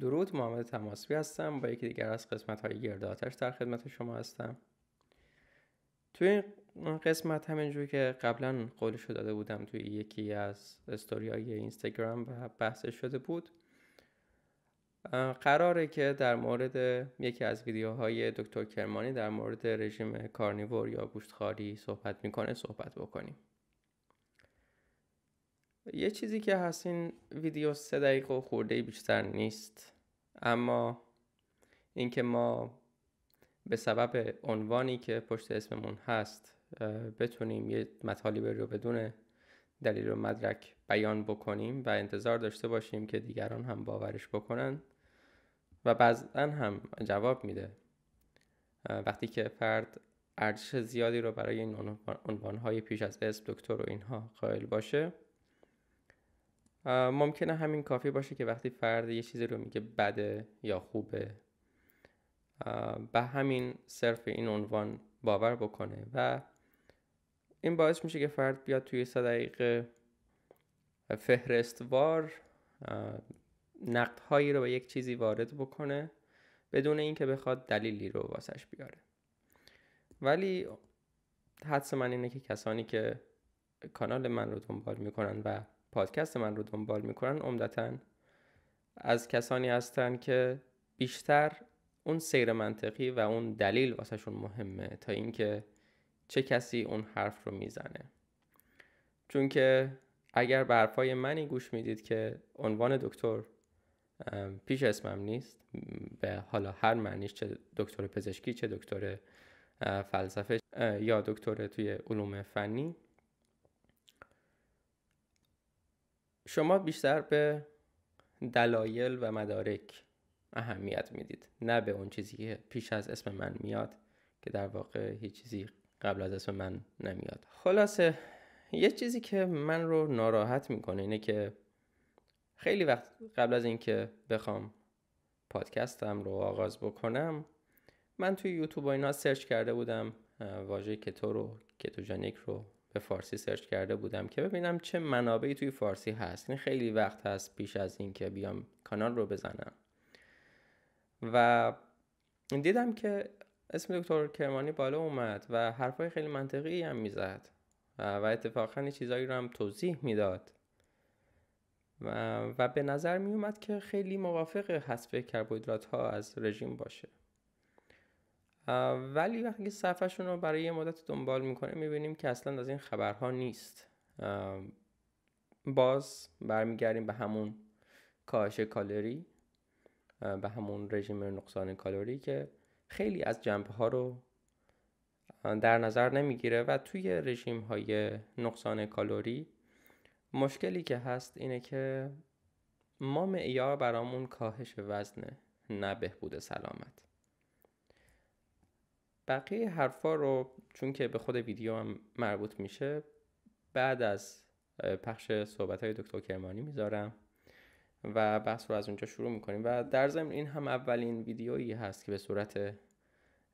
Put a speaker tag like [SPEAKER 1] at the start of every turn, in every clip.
[SPEAKER 1] درود محمد تماسبی هستم با یکی دیگر از قسمت های گرداتش در خدمت شما هستم توی این قسمت همینجور که قبلا قولش داده بودم توی یکی از استوری های اینستاگرام و بحثش شده بود قراره که در مورد یکی از ویدیوهای دکتر کرمانی در مورد رژیم کارنیور یا گوشتخواری صحبت میکنه صحبت بکنیم یه چیزی که هست این ویدیو سه دقیقه و خورده بیشتر نیست اما اینکه ما به سبب عنوانی که پشت اسممون هست بتونیم یه مطالبی رو بدون دلیل و مدرک بیان بکنیم و انتظار داشته باشیم که دیگران هم باورش بکنن و بعضا هم جواب میده وقتی که فرد ارزش زیادی رو برای این عنوانهای پیش از اسم دکتر و اینها قائل باشه ممکنه همین کافی باشه که وقتی فرد یه چیزی رو میگه بده یا خوبه به همین صرف این عنوان باور بکنه و این باعث میشه که فرد بیاد توی سه دقیقه فهرستوار نقدهایی رو به یک چیزی وارد بکنه بدون اینکه بخواد دلیلی رو واسش بیاره ولی حدس من اینه که کسانی که کانال من رو دنبال میکنن و پادکست من رو دنبال میکنن عمدتا از کسانی هستن که بیشتر اون سیر منطقی و اون دلیل واسهشون مهمه تا اینکه چه کسی اون حرف رو میزنه چون که اگر به حرفای منی گوش میدید که عنوان دکتر پیش اسمم نیست به حالا هر معنیش چه دکتر پزشکی چه دکتر فلسفه یا دکتر توی علوم فنی شما بیشتر به دلایل و مدارک اهمیت میدید نه به اون چیزی که پیش از اسم من میاد که در واقع هیچ چیزی قبل از اسم من نمیاد خلاصه یه چیزی که من رو ناراحت میکنه اینه که خیلی وقت قبل از اینکه بخوام پادکستم رو آغاز بکنم من توی یوتیوب و اینا سرچ کرده بودم واژه کتو رو کتوژنیک رو به فارسی سرچ کرده بودم که ببینم چه منابعی توی فارسی هست این یعنی خیلی وقت هست پیش از اینکه بیام کانال رو بزنم و دیدم که اسم دکتر کرمانی بالا اومد و حرفای خیلی منطقی هم میزد و اتفاقا چیزایی رو هم توضیح میداد و, و به نظر میومد که خیلی موافق حذف کربوهیدرات ها از رژیم باشه ولی وقتی که صفحهشون رو برای یه مدت دنبال میکنه میبینیم که اصلا از این خبرها نیست باز برمیگردیم به همون کاهش کالری به همون رژیم نقصان کالری که خیلی از جنبه ها رو در نظر نمیگیره و توی رژیم های نقصان کالری مشکلی که هست اینه که ما معیار برامون کاهش وزنه نه بهبود سلامت بقیه حرفا رو چون که به خود ویدیو هم مربوط میشه بعد از پخش صحبت های دکتر کرمانی میذارم و بحث رو از اونجا شروع میکنیم و در ضمن این هم اولین ویدیویی هست که به صورت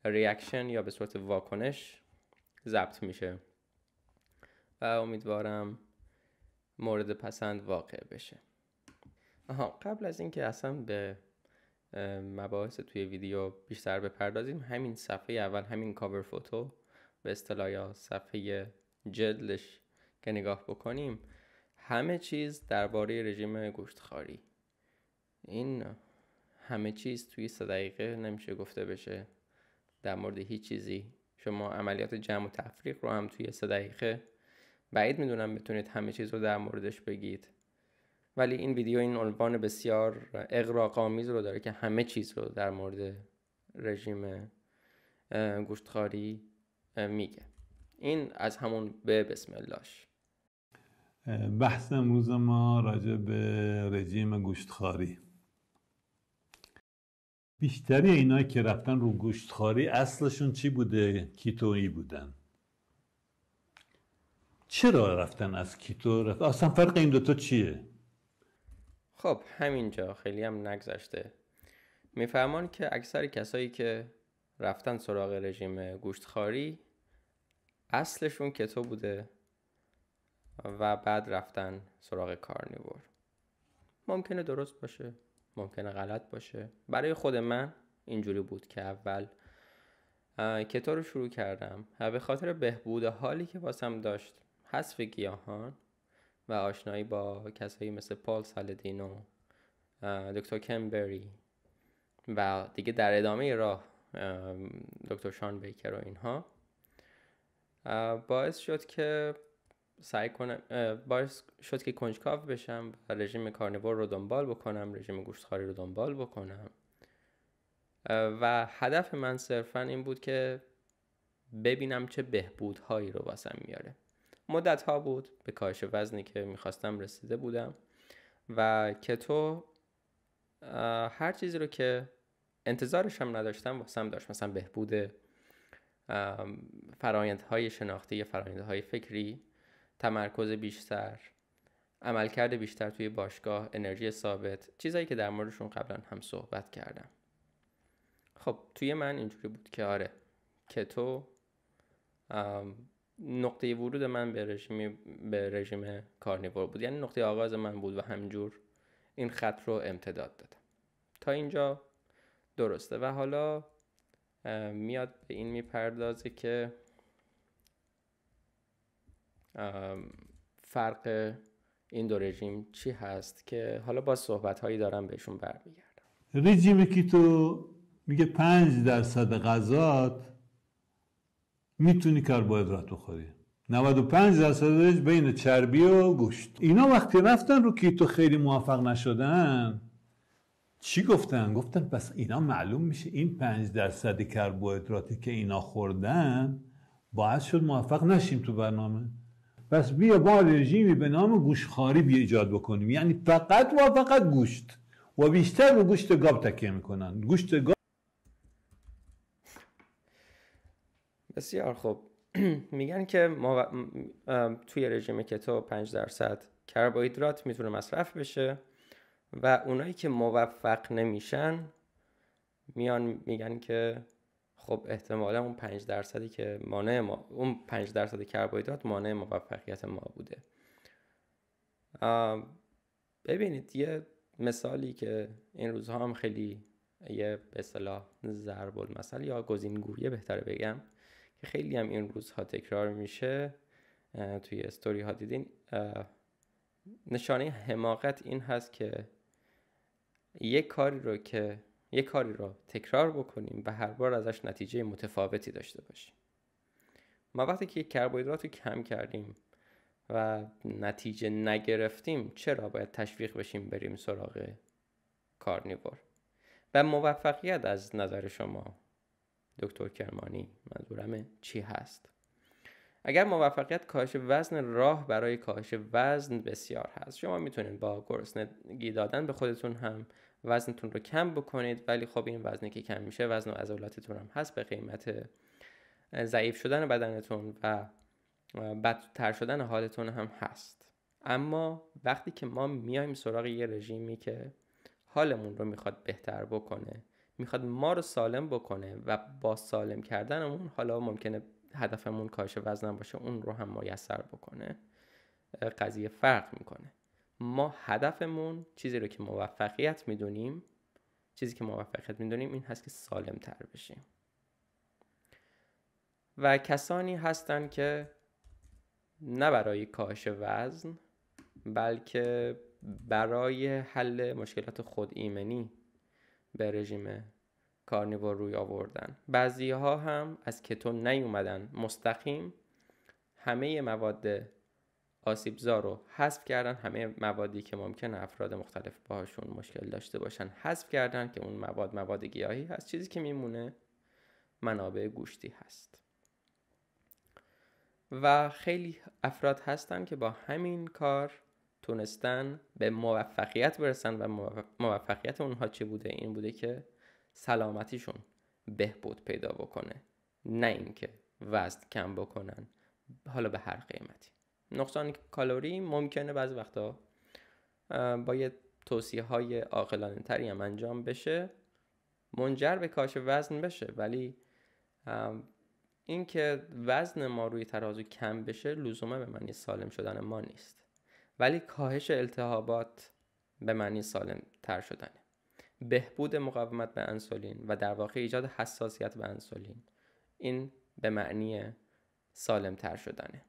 [SPEAKER 1] ریاکشن یا به صورت واکنش ضبط میشه و امیدوارم مورد پسند واقع بشه آها قبل از اینکه اصلا به مباحث توی ویدیو بیشتر بپردازیم همین صفحه اول همین کاور فوتو به اصطلاح یا صفحه جلدش که نگاه بکنیم همه چیز درباره رژیم گوشتخواری این همه چیز توی سه دقیقه نمیشه گفته بشه در مورد هیچ چیزی شما عملیات جمع و تفریق رو هم توی سه دقیقه بعید میدونم بتونید همه چیز رو در موردش بگید ولی این ویدیو این عنوان بسیار اقراقامیز رو داره که همه چیز رو در مورد رژیم گوشتخواری میگه این از همون به بسم اللهش
[SPEAKER 2] بحث امروز ما راجع به رژیم گوشتخواری بیشتری اینا که رفتن رو گوشتخواری اصلشون چی بوده؟ کیتویی بودن چرا رفتن از کیتو رفتن؟ اصلا فرق این دوتا چیه؟
[SPEAKER 1] خب همینجا خیلی هم نگذشته میفهمان که اکثر کسایی که رفتن سراغ رژیم گوشتخاری اصلشون کتو بوده و بعد رفتن سراغ کارنیور ممکنه درست باشه ممکنه غلط باشه برای خود من اینجوری بود که اول کتو رو شروع کردم و به خاطر بهبود حالی که واسم داشت حذف گیاهان و آشنایی با کسایی مثل پال سالدینو دکتر کمبری و دیگه در ادامه راه دکتر شان بیکر و اینها باعث شد که سعی کنم باعث شد که کنجکاو بشم و رژیم کارنیوار رو دنبال بکنم رژیم گوشتخاری رو دنبال بکنم و هدف من صرفا این بود که ببینم چه بهبودهایی رو واسم میاره مدت ها بود به کاهش وزنی که میخواستم رسیده بودم و کتو هر چیزی رو که انتظارش هم نداشتم واسم داشت مثلا بهبود فرایندهای شناختی فرایندهای فکری تمرکز بیشتر عملکرد بیشتر توی باشگاه انرژی ثابت چیزایی که در موردشون قبلا هم صحبت کردم خب توی من اینجوری بود که آره که تو نقطه ورود من به رژیم به کارنیور بود یعنی نقطه آغاز من بود و همجور این خط رو امتداد دادم تا اینجا درسته و حالا میاد به این میپردازه که فرق این دو رژیم چی هست که حالا با صحبت هایی دارم بهشون برمیگردم
[SPEAKER 2] رژیمی که تو میگه پنج درصد غذات میتونی کربوهیدرات بخوری 95 درصدش بین چربی و گوشت اینا وقتی رفتن رو کیتو خیلی موفق نشدن چی گفتن؟ گفتن پس اینا معلوم میشه این 5 درصد کربوهیدراتی که اینا خوردن باعث شد موفق نشیم تو برنامه پس بیا با رژیمی به نام گوشخاری بیا ایجاد بکنیم یعنی فقط و فقط گوشت و بیشتر به گوشت گاب تکیه میکنن گوشت گاب
[SPEAKER 1] بسیار خوب میگن که ما توی رژیم کتو 5 درصد کربوهیدرات میتونه مصرف بشه و اونایی که موفق نمیشن میان میگن که خب احتمالا اون 5 درصدی که مانع ما اون 5 درصد کربوهیدرات مانع موفقیت ما بوده ببینید یه مثالی که این روزها هم خیلی یه به اصطلاح ضرب المثل یا گزینگویی بهتره بگم خیلی هم این روزها تکرار میشه توی استوری ها دیدین نشانه حماقت این هست که یک کاری رو که یک کاری رو تکرار بکنیم و هر بار ازش نتیجه متفاوتی داشته باشیم ما وقتی که کربوهیدرات رو کم کردیم و نتیجه نگرفتیم چرا باید تشویق بشیم بریم سراغ کارنیور و موفقیت از نظر شما دکتر کرمانی منظورم چی هست اگر موفقیت کاهش وزن راه برای کاهش وزن بسیار هست شما میتونید با گرسنگی دادن به خودتون هم وزنتون رو کم بکنید ولی خب این وزنی که کم میشه وزن و عضلاتتون هم هست به قیمت ضعیف شدن بدنتون و بدتر شدن حالتون هم هست اما وقتی که ما میایم سراغ یه رژیمی که حالمون رو میخواد بهتر بکنه میخواد ما رو سالم بکنه و با سالم کردنمون حالا ممکنه هدفمون کاهش وزن باشه اون رو هم میسر بکنه قضیه فرق میکنه ما هدفمون چیزی رو که موفقیت میدونیم چیزی که موفقیت میدونیم این هست که سالم تر بشیم و کسانی هستند که نه برای کاهش وزن بلکه برای حل مشکلات خود ایمنی به رژیم کارنیوار روی آوردن بعضی ها هم از کتون نیومدن مستقیم همه مواد آسیبزا رو حذف کردن همه موادی که ممکن افراد مختلف باهاشون مشکل داشته باشن حذف کردن که اون مواد مواد گیاهی هست چیزی که میمونه منابع گوشتی هست و خیلی افراد هستن که با همین کار تونستن به موفقیت برسن و موفقیت اونها چه بوده این بوده که سلامتیشون بهبود پیدا بکنه نه اینکه وزن کم بکنن حالا به هر قیمتی نقصان کالوری ممکنه بعضی وقتا با یه توصیه های تری هم انجام بشه منجر به کاهش وزن بشه ولی اینکه وزن ما روی ترازو کم بشه لزوما به معنی سالم شدن ما نیست ولی کاهش التهابات به معنی سالم تر شدنه بهبود مقاومت به انسولین و در واقع ایجاد حساسیت به انسولین این به معنی سالم تر شدنه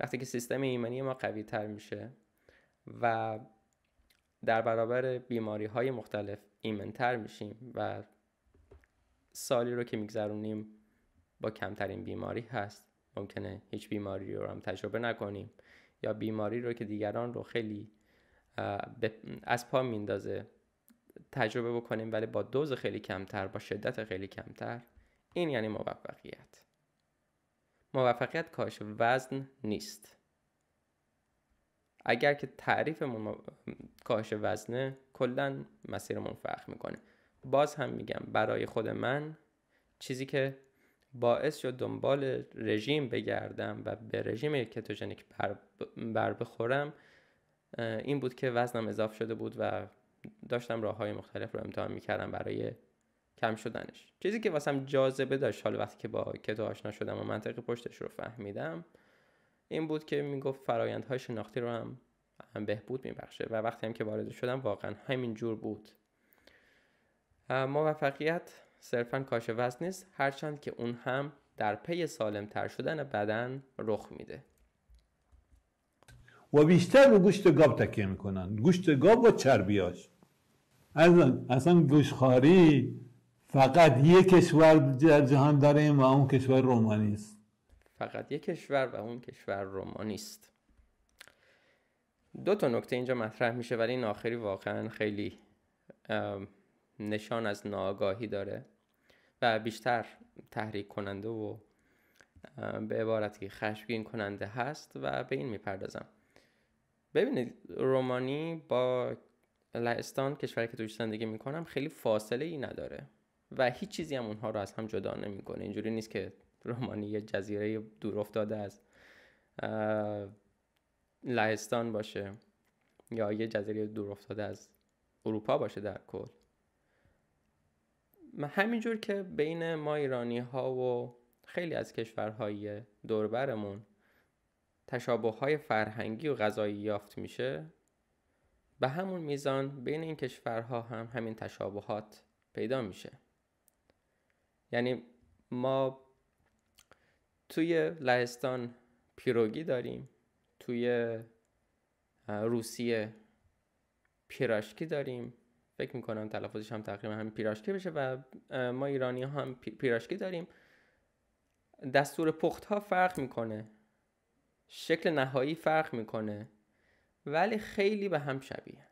[SPEAKER 1] وقتی که سیستم ایمنی ما قوی تر میشه و در برابر بیماری های مختلف ایمنتر میشیم و سالی رو که میگذرونیم با کمترین بیماری هست ممکنه هیچ بیماری رو هم تجربه نکنیم یا بیماری رو که دیگران رو خیلی از پا میندازه تجربه بکنیم ولی با دوز خیلی کمتر با شدت خیلی کمتر این یعنی موفقیت موفقیت کاش وزن نیست اگر که تعریفمون مو... کاهش وزنه کلا مسیرمون فرق میکنه باز هم میگم برای خود من چیزی که باعث شد دنبال رژیم بگردم و به رژیم کتوژنیک بر, بر بخورم این بود که وزنم اضافه شده بود و داشتم راه های مختلف رو امتحان میکردم برای کم شدنش چیزی که واسم جاذبه داشت حال وقتی که با کتو آشنا شدم و منطق پشتش رو فهمیدم این بود که میگفت های شناختی رو هم, هم بهبود میبخشه و وقتی هم که وارد شدم واقعا همین جور بود موفقیت صرفا کاش وزن نیست هرچند که اون هم در پی سالمتر شدن بدن رخ میده
[SPEAKER 2] و بیشتر به گوشت گاب تکیه میکنن گوشت گاب و چربیاش اصلا, اصلا گوشخاری فقط یک کشور در جهان داریم و اون کشور رومانی است
[SPEAKER 1] فقط یک کشور و اون کشور رومانی است دو تا نکته اینجا مطرح میشه ولی این آخری واقعا خیلی نشان از ناآگاهی داره و بیشتر تحریک کننده و به عبارتی خشمگین کننده هست و به این میپردازم ببینید رومانی با لهستان کشوری که توش زندگی میکنم خیلی فاصله ای نداره و هیچ چیزی هم اونها رو از هم جدا نمیکنه اینجوری نیست که رومانی یه جزیره دور افتاده از لهستان باشه یا یه جزیره دور افتاده از اروپا باشه در کل همینجور که بین ما ایرانی ها و خیلی از کشورهای دوربرمون تشابه های فرهنگی و غذایی یافت میشه به همون میزان بین این کشورها هم همین تشابهات پیدا میشه یعنی ما توی لهستان پیروگی داریم توی روسیه پیراشکی داریم فکر میکنم تلفظش هم تقریبا همین پیراشکی بشه و ما ایرانی ها هم پیراشکی داریم دستور پخت ها فرق میکنه شکل نهایی فرق میکنه ولی خیلی به هم شبیه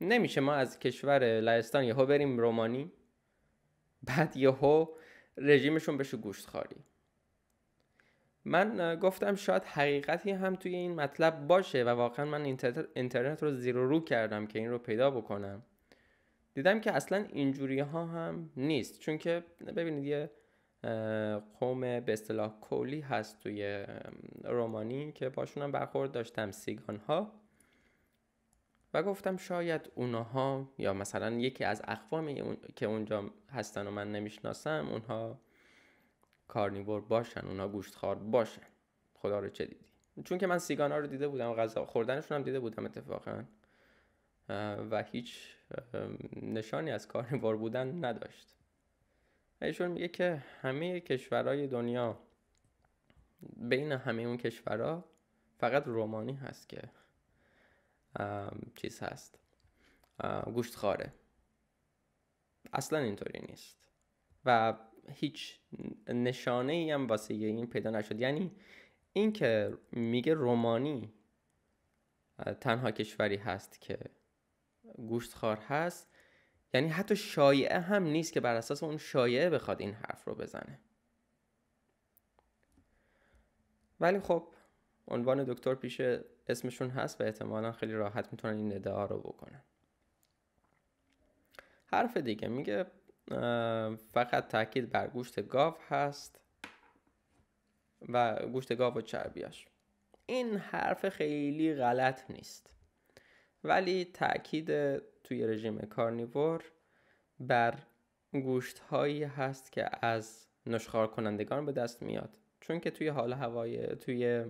[SPEAKER 1] نمیشه ما از کشور لهستان یهو بریم رومانی بعد یهو رژیمشون بشه گوشت خاری من گفتم شاید حقیقتی هم توی این مطلب باشه و واقعا من اینترنت رو زیر رو کردم که این رو پیدا بکنم دیدم که اصلا اینجوری ها هم نیست چون که ببینید یه قوم به اصطلاح کولی هست توی رومانی که باشون هم برخورد داشتم سیگان ها و گفتم شاید اونها یا مثلا یکی از اقوامی که اونجا هستن و من نمیشناسم اونها کارنیور باشن اونها گوشتخوار باشن خدا رو چه دیدی چون که من سیگان ها رو دیده بودم و غذا خوردنشون هم دیده بودم اتفاقا و هیچ نشانی از کارنوار بودن نداشت ایشون میگه که همه کشورهای دنیا بین همه اون کشورها فقط رومانی هست که چیز هست گوشت خاره اصلا اینطوری نیست و هیچ نشانه ای هم واسه این پیدا نشد یعنی اینکه میگه رومانی تنها کشوری هست که گوشتخوار هست یعنی حتی شایعه هم نیست که بر اساس اون شایعه بخواد این حرف رو بزنه ولی خب عنوان دکتر پیش اسمشون هست و احتمالا خیلی راحت میتونن این ادعا رو بکنن حرف دیگه میگه فقط تاکید بر گوشت گاو هست و گوشت گاو و چربیاش این حرف خیلی غلط نیست ولی تاکید توی رژیم کارنیور بر گوشت هایی هست که از نشخار کنندگان به دست میاد چون که توی حال هوای توی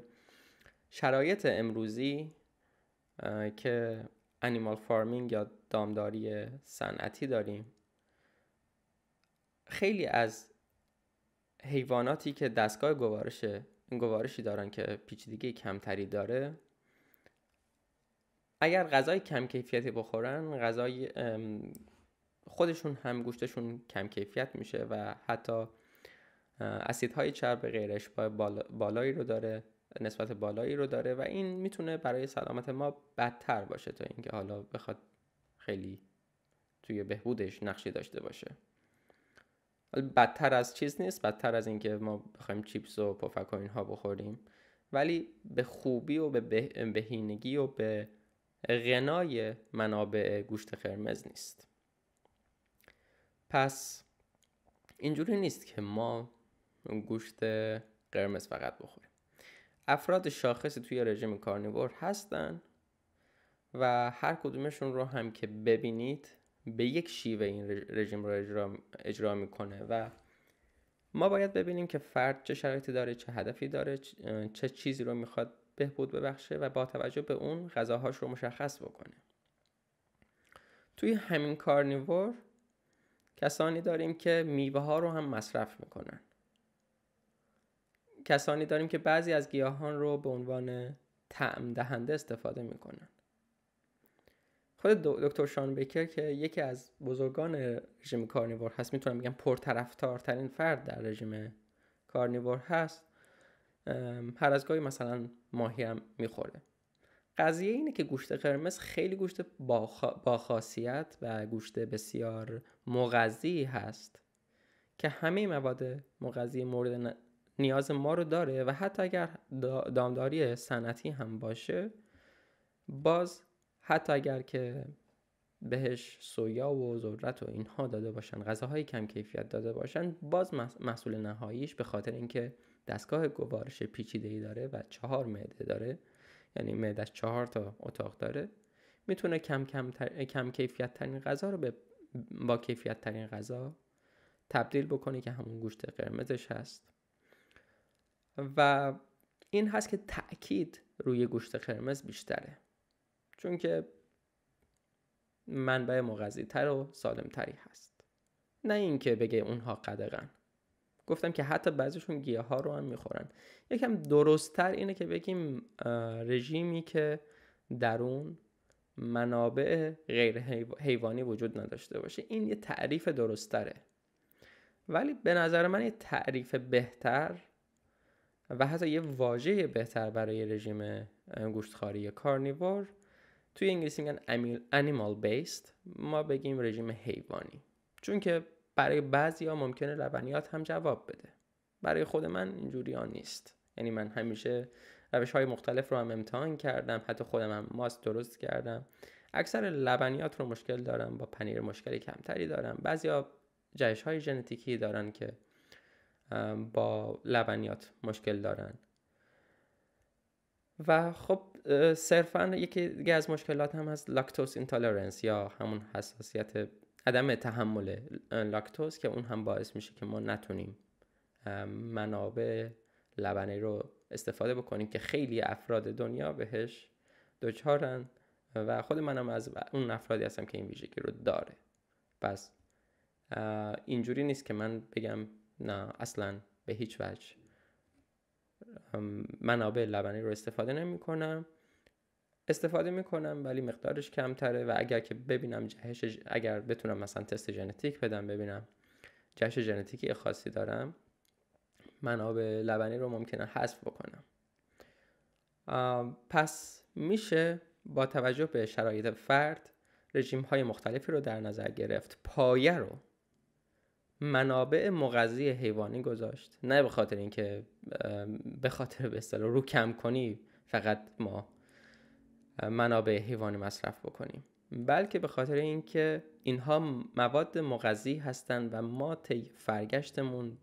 [SPEAKER 1] شرایط امروزی که انیمال فارمینگ یا دامداری صنعتی داریم خیلی از حیواناتی که دستگاه گوارش گوارشی دارن که پیچیدگی کمتری داره اگر غذای کم کیفیتی بخورن غذای خودشون هم گوشتشون کم کیفیت میشه و حتی اسیدهای چرب غیرش اشباع بالایی رو داره نسبت بالایی رو داره و این میتونه برای سلامت ما بدتر باشه تا اینکه حالا بخواد خیلی توی بهبودش نقشی داشته باشه بدتر از چیز نیست بدتر از اینکه ما بخوایم چیپس و پفک و اینها بخوریم ولی به خوبی و به بهینگی و به غنای منابع گوشت قرمز نیست پس اینجوری نیست که ما گوشت قرمز فقط بخوریم افراد شاخص توی رژیم کارنیور هستن و هر کدومشون رو هم که ببینید به یک شیوه این رژیم رو اجرا, اجرا میکنه و ما باید ببینیم که فرد چه شرایطی داره چه هدفی داره چه چیزی رو میخواد بهبود ببخشه و با توجه به اون غذاهاش رو مشخص بکنه توی همین کارنیور کسانی داریم که میوه ها رو هم مصرف میکنن کسانی داریم که بعضی از گیاهان رو به عنوان تعم دهنده استفاده میکنن خود دکتر شان بیکر که یکی از بزرگان رژیم کارنیور هست میتونم بگم پرطرفدارترین فرد در رژیم کارنیور هست هر از گاهی مثلا ماهی هم میخوره قضیه اینه که گوشت قرمز خیلی گوشت با خاصیت و گوشت بسیار مغذی هست که همه مواد مغذی مورد نیاز ما رو داره و حتی اگر دامداری سنتی هم باشه باز حتی اگر که بهش سویا و ذرت و اینها داده باشن غذاهای کم کیفیت داده باشن باز محصول نهاییش به خاطر اینکه دستگاه گوارش پیچیده‌ای داره و چهار معده داره یعنی معدهش چهار تا اتاق داره میتونه کم کم, کم کیفیت ترین غذا رو به با کیفیت ترین غذا تبدیل بکنه که همون گوشت قرمزش هست و این هست که تاکید روی گوشت قرمز بیشتره چون که منبع مغذی تر و سالم تری هست نه اینکه بگه اونها قدغن گفتم که حتی بعضیشون گیاه ها رو هم میخورن یکم درستتر اینه که بگیم رژیمی که در اون منابع غیر حیوانی وجود نداشته باشه این یه تعریف درستره ولی به نظر من یه تعریف بهتر و حتی یه واژه بهتر برای رژیم گوشتخاری کارنیوار، توی انگلیسی میگن animal based ما بگیم رژیم حیوانی چون که برای بعضی ها ممکنه لبنیات هم جواب بده برای خود من اینجوری ها نیست یعنی من همیشه روش های مختلف رو هم امتحان کردم حتی خودم هم ماست درست کردم اکثر لبنیات رو مشکل دارم با پنیر مشکلی کمتری دارم بعضی ها جهش های ژنتیکی دارن که با لبنیات مشکل دارن و خب صرفا یکی از مشکلات هم هست لاکتوس اینتالرنس یا همون حساسیت عدم تحمل لاکتوز که اون هم باعث میشه که ما نتونیم منابع لبنی رو استفاده بکنیم که خیلی افراد دنیا بهش دچارن و خود منم از اون افرادی هستم که این ویژگی رو داره پس اینجوری نیست که من بگم نه اصلا به هیچ وجه منابع لبنی رو استفاده نمی کنم استفاده میکنم ولی مقدارش کمتره و اگر که ببینم جهش اگر بتونم مثلا تست ژنتیک بدم ببینم جهش ژنتیکی خاصی دارم منابع لبنی رو ممکنه حذف بکنم پس میشه با توجه به شرایط فرد رژیم های مختلفی رو در نظر گرفت پایه رو منابع مغذی حیوانی گذاشت نه به خاطر اینکه به خاطر به رو کم کنی فقط ما منابع حیوانی مصرف بکنیم بلکه به خاطر اینکه اینها مواد مغذی هستند و ما طی فرگشتمون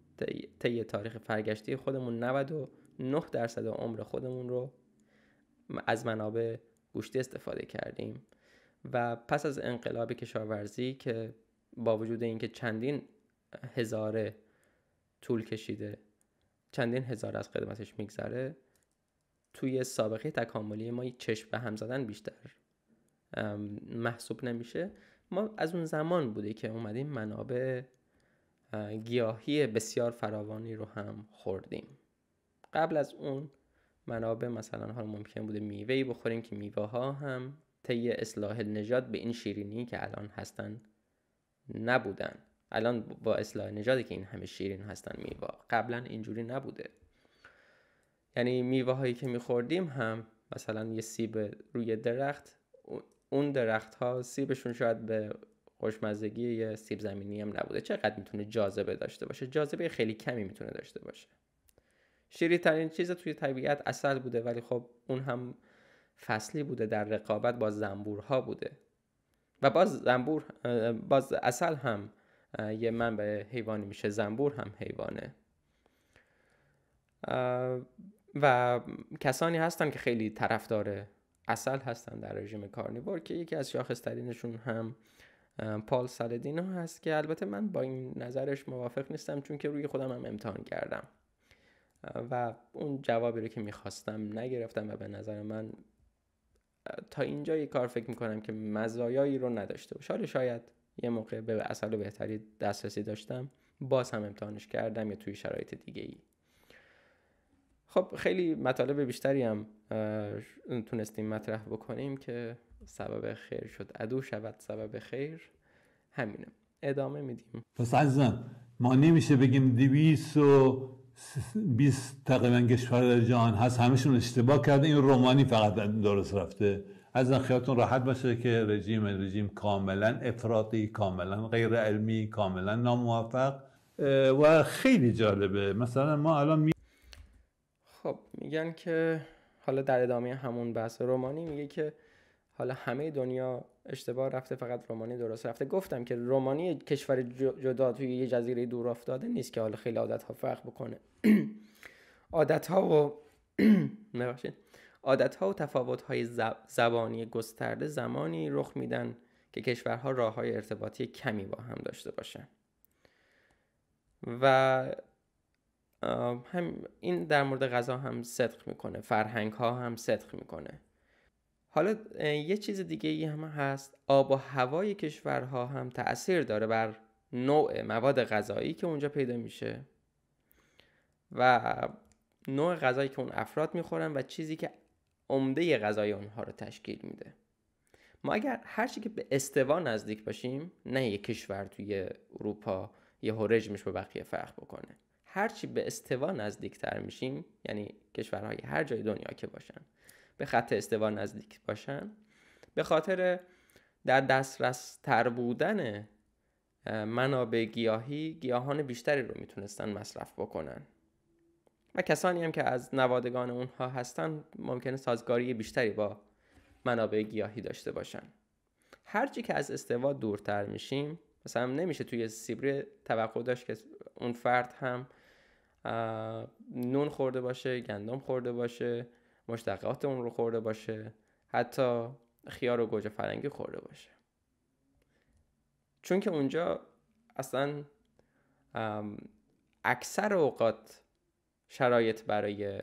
[SPEAKER 1] طی تاریخ فرگشتی خودمون 99 درصد عمر خودمون رو از منابع گوشتی استفاده کردیم و پس از انقلاب کشاورزی که با وجود اینکه چندین هزاره طول کشیده چندین هزار از خدمتش میگذره توی سابقه تکاملی ما چشم به هم زدن بیشتر محسوب نمیشه ما از اون زمان بوده که اومدیم منابع گیاهی بسیار فراوانی رو هم خوردیم قبل از اون منابع مثلا حال ممکن بوده میوهی بخوریم که میوه ها هم طی اصلاح نژاد به این شیرینی که الان هستن نبودن الان با اصلاح نژادی که این همه شیرین هستن میوه قبلا اینجوری نبوده یعنی میوه هایی که میخوردیم هم مثلا یه سیب روی درخت اون درخت ها سیبشون شاید به خوشمزگی یه سیب زمینی هم نبوده چقدر میتونه جاذبه داشته باشه جاذبه خیلی کمی میتونه داشته باشه شیری ترین چیز توی طبیعت اصل بوده ولی خب اون هم فصلی بوده در رقابت با زنبورها بوده و باز زنبور باز اصل هم یه من به حیوانی میشه زنبور هم حیوانه و کسانی هستن که خیلی طرفدار اصل هستن در رژیم کارنیور که یکی از ترینشون هم پال سالدینو هست که البته من با این نظرش موافق نیستم چون که روی خودم هم امتحان کردم و اون جوابی رو که میخواستم نگرفتم و به نظر من تا اینجا یه کار فکر میکنم که مزایایی رو نداشته باشه حالا شاید یه موقع به اصل و بهتری دسترسی داشتم باز هم امتحانش کردم یا توی شرایط دیگه ای خب خیلی مطالب بیشتری هم تونستیم مطرح بکنیم که سبب خیر شد ادو شود سبب خیر همینه ادامه میدیم
[SPEAKER 2] پس عزیزم ما نمیشه بگیم دیویس و بیس تقریبا کشور در جهان هست همشون اشتباه کرده این رومانی فقط درست رفته از خیالتون راحت باشه که رژیم رژیم کاملا افراطی کاملا غیر علمی کاملا ناموفق و خیلی جالبه مثلا ما الان می
[SPEAKER 1] خب میگن که حالا در ادامه همون بحث رومانی میگه که حالا همه دنیا اشتباه رفته فقط رومانی درست رفته گفتم که رومانی کشور جدا توی یه جزیره دور افتاده نیست که حالا خیلی عادت ها فرق بکنه عادت ها و ببخشید عادت ها و تفاوت های زبانی گسترده زمانی رخ میدن که کشورها راه های ارتباطی کمی با هم داشته باشن و هم این در مورد غذا هم صدق میکنه فرهنگ ها هم صدق میکنه حالا یه چیز دیگه ای هم هست آب و هوای کشورها هم تأثیر داره بر نوع مواد غذایی که اونجا پیدا میشه و نوع غذایی که اون افراد میخورن و چیزی که عمده غذای اونها رو تشکیل میده ما اگر هرچی که به استوا نزدیک باشیم نه یه کشور توی اروپا یه میشه به بقیه فرق بکنه هرچی به استوا نزدیکتر میشیم یعنی کشورهای هر جای دنیا که باشن به خط استوا نزدیک باشن به خاطر در دسترس تر بودن منابع گیاهی گیاهان بیشتری رو میتونستن مصرف بکنن و کسانی هم که از نوادگان اونها هستن ممکنه سازگاری بیشتری با منابع گیاهی داشته باشن هرچی که از استوا دورتر میشیم مثلا نمیشه توی سیبری توقع داشت که اون فرد هم نون خورده باشه گندم خورده باشه مشتقات اون رو خورده باشه حتی خیار و گوجه فرنگی خورده باشه چون که اونجا اصلا اکثر اوقات شرایط برای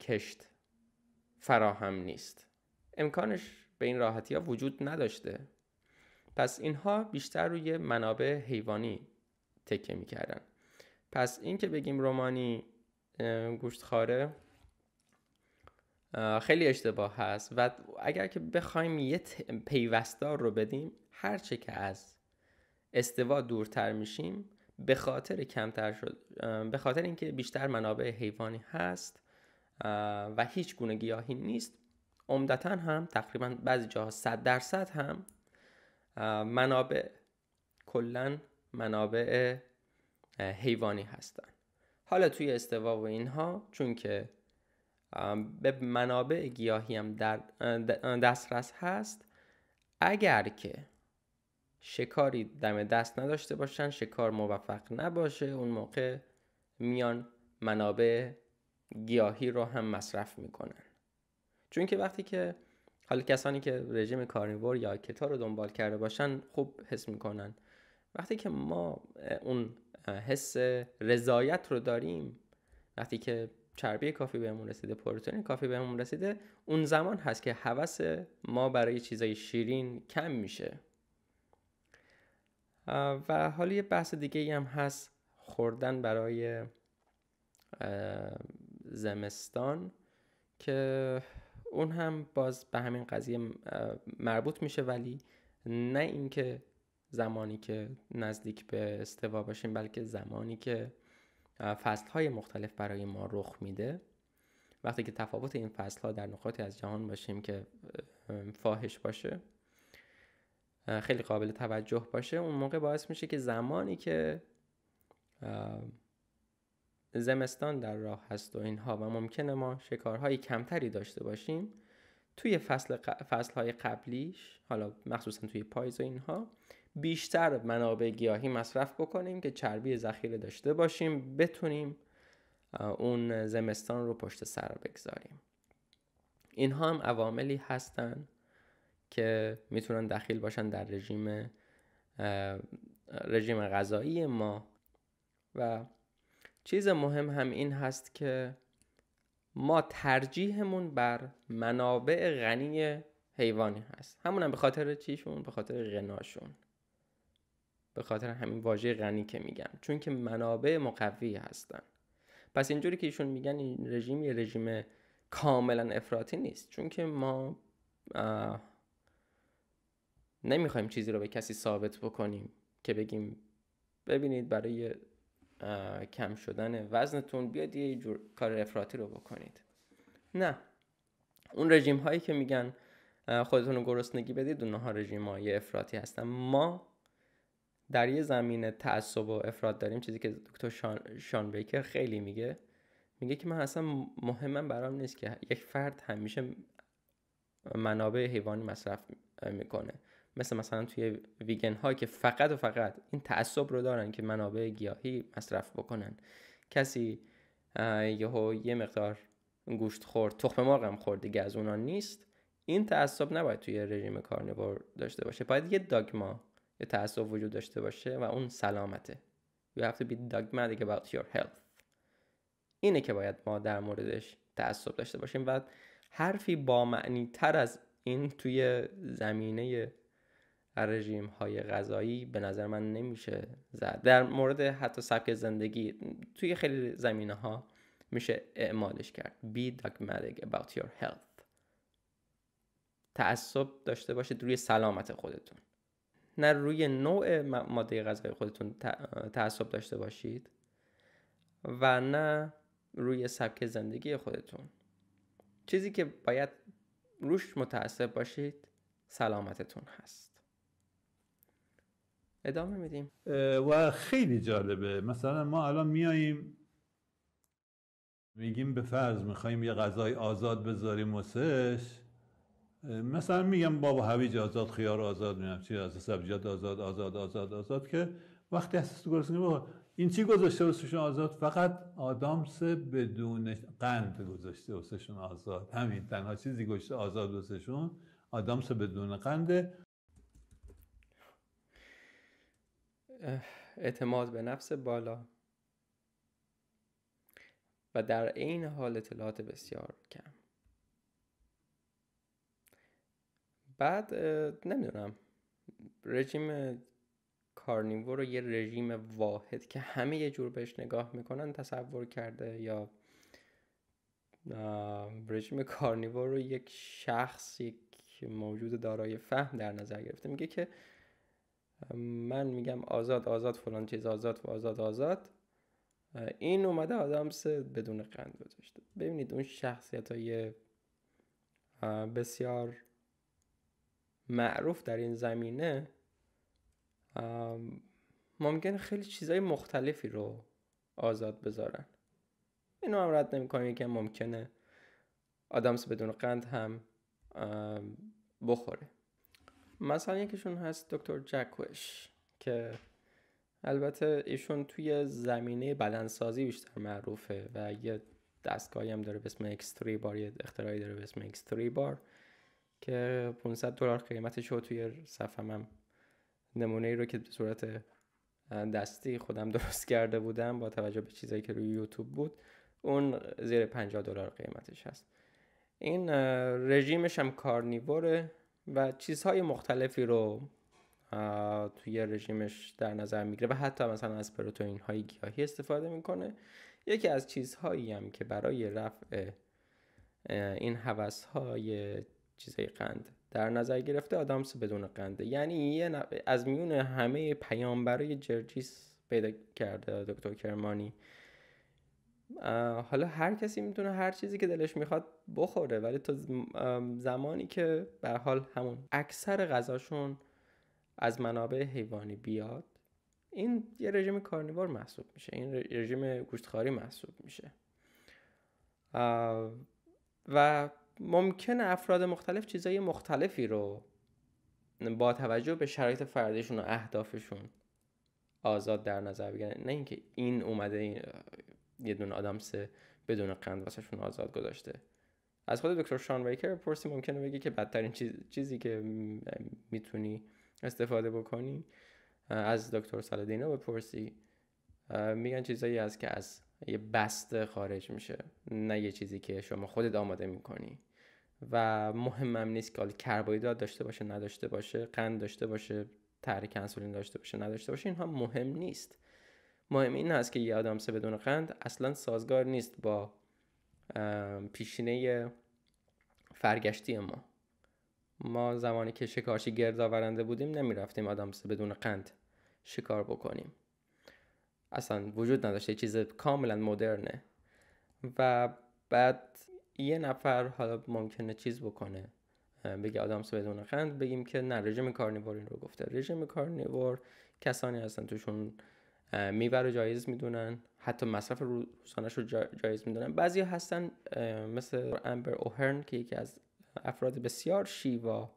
[SPEAKER 1] کشت فراهم نیست امکانش به این راحتی ها وجود نداشته پس اینها بیشتر روی منابع حیوانی تکیه میکردن پس این که بگیم رومانی گوشتخواره خیلی اشتباه هست و اگر که بخوایم یه پیوستار رو بدیم هرچه که از استوا دورتر میشیم به خاطر کمتر شد به خاطر اینکه بیشتر منابع حیوانی هست و هیچ گونه گیاهی نیست عمدتا هم تقریبا بعضی جاها 100 درصد هم منابع کلا منابع حیوانی هستن حالا توی استوا و اینها چون که به منابع گیاهی هم در دسترس هست اگر که شکاری دم دست نداشته باشن شکار موفق نباشه اون موقع میان منابع گیاهی رو هم مصرف میکنن چون که وقتی که حالا کسانی که رژیم کارنیور یا کتا رو دنبال کرده باشن خوب حس میکنن وقتی که ما اون حس رضایت رو داریم وقتی که چربی کافی بهمون رسیده پروتئین کافی بهمون رسیده اون زمان هست که هوس ما برای چیزای شیرین کم میشه و حالا یه بحث دیگه ای هم هست خوردن برای زمستان که اون هم باز به همین قضیه مربوط میشه ولی نه اینکه زمانی که نزدیک به استوا باشیم بلکه زمانی که فصل های مختلف برای ما رخ میده وقتی که تفاوت این فصل ها در نقاطی از جهان باشیم که فاحش باشه خیلی قابل توجه باشه اون موقع باعث میشه که زمانی که زمستان در راه هست و اینها و ممکنه ما شکارهای کمتری داشته باشیم توی فصل, ق... قبلیش حالا مخصوصا توی پایز و اینها بیشتر منابع گیاهی مصرف بکنیم که چربی ذخیره داشته باشیم بتونیم اون زمستان رو پشت سر بگذاریم اینها هم عواملی هستن که میتونن دخیل باشن در رژیم رژیم غذایی ما و چیز مهم هم این هست که ما ترجیحمون بر منابع غنی حیوانی هست همون هم به خاطر چیشون به خاطر غناشون به خاطر همین واژه غنی که میگم چون که منابع مقوی هستن پس اینجوری که ایشون میگن این رژیم یه رژیم کاملا افراطی نیست چون که ما نمیخوایم چیزی رو به کسی ثابت بکنیم که بگیم ببینید برای کم شدن وزنتون بیاید یه جور کار افراطی رو بکنید نه اون رژیم هایی که میگن خودتون رو گرسنگی بدید اونها رژیم های افراطی هستن ما در یه زمینه تعصب و افراد داریم چیزی که دکتر شان, شان خیلی میگه میگه که من اصلا مهمم برام نیست که یک فرد همیشه منابع حیوانی مصرف میکنه مثل مثلا توی ویگن ها که فقط و فقط این تعصب رو دارن که منابع گیاهی مصرف بکنن کسی یهو یه مقدار گوشت خورد تخم مرغ هم خورد دیگه از اونا نیست این تعصب نباید توی رژیم کارنیوار داشته باشه باید یه داگما تعصب وجود داشته باشه و اون سلامته You have to be dogmatic about your health اینه که باید ما در موردش تعصب داشته باشیم و حرفی با معنی تر از این توی زمینه رژیم های غذایی به نظر من نمیشه زد در مورد حتی سبک زندگی توی خیلی زمینه ها میشه اعمالش کرد Be dogmatic about your health تعصب داشته باشه روی سلامت خودتون نه روی نوع ماده غذایی خودتون تعصب داشته باشید و نه روی سبک زندگی خودتون چیزی که باید روش متاسب باشید سلامتتون هست ادامه میدیم
[SPEAKER 2] و خیلی جالبه مثلا ما الان میاییم میگیم به فرض میخوایم یه غذای آزاد بذاریم وسش. مثلا میگم بابا هویج آزاد خیار آزاد میگم چی از سبزیجات آزاد آزاد آزاد آزاد که وقتی هست تو گرسنگی این چی گذاشته واسهشون آزاد فقط آدامس بدون قند گذاشته واسهشون آزاد همین تنها چیزی گذاشته آزاد واسهشون سه بدون قند
[SPEAKER 1] اعتماد به نفس بالا و در عین حال اطلاعات بسیار کم بعد نمیدونم رژیم کارنیور رو یه رژیم واحد که همه یه جور بهش نگاه میکنن تصور کرده یا رژیم کارنیور رو یک شخص یک موجود دارای فهم در نظر گرفته میگه که من میگم آزاد آزاد فلان چیز آزاد و آزاد آزاد این اومده آدم بدون قند گذاشته ببینید اون شخصیت های بسیار معروف در این زمینه ممکن خیلی چیزای مختلفی رو آزاد بذارن اینو هم رد نمیکنه که ممکنه آدمس بدون قند هم بخوره مثلا یکیشون هست دکتر جکوش که البته ایشون توی زمینه بدنسازی بیشتر معروفه و یه دستگاهی هم داره به اسم اکستری بار یه اختراعی داره به اسم اکستری بار که 500 دلار قیمتش رو توی هم نمونه ای رو که به صورت دستی خودم درست کرده بودم با توجه به چیزایی که روی یوتیوب بود اون زیر 50 دلار قیمتش هست این رژیمش هم کارنیوره و چیزهای مختلفی رو توی رژیمش در نظر میگیره و حتی مثلا از پروتئین های گیاهی استفاده میکنه یکی از چیزهایی هم که برای رفع این حوث های چیزای قند در نظر گرفته آدامس بدون قنده یعنی یه از میون همه پیامبرای جرجیس پیدا کرده دکتر کرمانی حالا هر کسی میتونه هر چیزی که دلش میخواد بخوره ولی تا زمانی که به حال همون اکثر غذاشون از منابع حیوانی بیاد این یه رژیم کارنیوار محسوب میشه این رژیم گوشتخواری محسوب میشه و ممکن افراد مختلف چیزای مختلفی رو با توجه به شرایط فردیشون و اهدافشون آزاد در نظر بگیرن نه اینکه این اومده این یه دونه آدم سه بدون قند واسهشون آزاد گذاشته از خود دکتر شان ویکر پرسی ممکنه بگه که بدترین چیز، چیزی که میتونی استفاده بکنی از دکتر سالدینو بپرسی میگن چیزایی از که از یه بسته خارج میشه نه یه چیزی که شما خودت آماده میکنی و مهمم نیست که کربوهیدرات داشته باشه نداشته باشه قند داشته باشه تحریک انسولین داشته باشه نداشته باشه اینها مهم نیست مهم این هست که یه آدم سه بدون قند اصلا سازگار نیست با پیشینه فرگشتی ما ما زمانی که شکارچی گردآورنده بودیم نمیرفتیم آدم سه بدون قند شکار بکنیم اصلا وجود نداشته چیز کاملا مدرنه و بعد یه نفر حالا ممکنه چیز بکنه بگه آدم بدون خند بگیم که نه رژیم کارنیور این رو گفته رژیم کارنیور کسانی هستن توشون میوه رو جایز میدونن حتی مصرف روزانش رو جایز میدونن بعضی هستن مثل امبر اوهرن که یکی از افراد بسیار شیوا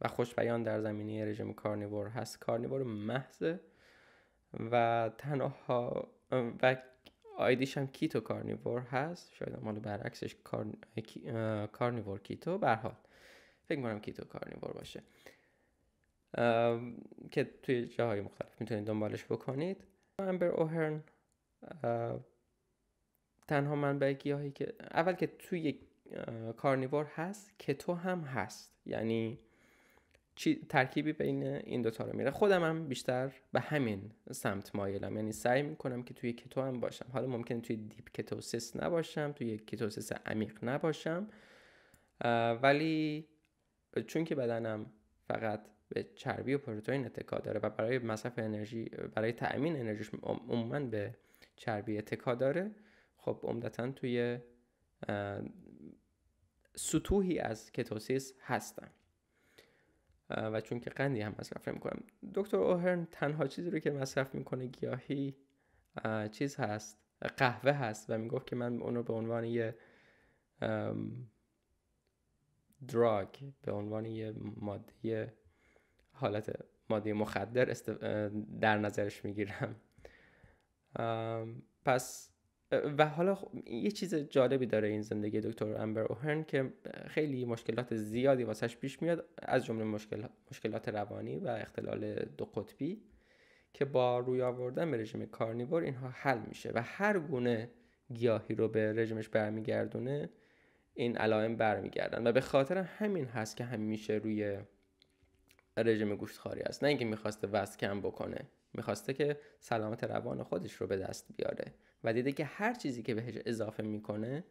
[SPEAKER 1] و خوشبیان در زمینه رژیم کارنیور هست کارنیوار محض و تنها و آیدیش هم کیتو کارنیور هست شاید مال برعکسش کارنیور کیتو برحال فکر کنم کیتو کارنیور باشه که توی جاهای مختلف میتونید دنبالش بکنید امبر اوهرن تنها به گیاهی که اول که توی کارنیور هست کیتو هم هست یعنی ترکیبی بین این دوتا رو میره خودم هم بیشتر به همین سمت مایلم یعنی سعی میکنم که توی کتو هم باشم حالا ممکنه توی دیپ کتوسیس نباشم توی کتوسیس عمیق نباشم ولی چون که بدنم فقط به چربی و پروتئین اتکا داره و برای مصرف انرژی برای تأمین انرژیش عموما به چربی اتکا داره خب عمدتا توی سطوحی از کتوسیس هستم و چون که قندی هم مصرف میکنم دکتر اوهرن تنها چیزی رو که مصرف میکنه گیاهی چیز هست قهوه هست و میگفت که من اون رو به عنوان یه دراگ به عنوان یه ماده حالت ماده مخدر در نظرش میگیرم پس و حالا خب، یه چیز جالبی داره این زندگی دکتر امبر اوهرن که خیلی مشکلات زیادی واسش پیش میاد از جمله مشکلات, مشکلات روانی و اختلال دو قطبی که با روی آوردن به رژیم کارنیور اینها حل میشه و هر گونه گیاهی رو به رژیمش برمیگردونه این علائم برمیگردن و به خاطر همین هست که همیشه روی رژیم گوشتخواری است نه اینکه میخواسته وزن کم بکنه میخواسته که سلامت روان خودش رو به دست بیاره و دیده که هر چیزی که بهش اضافه میکنه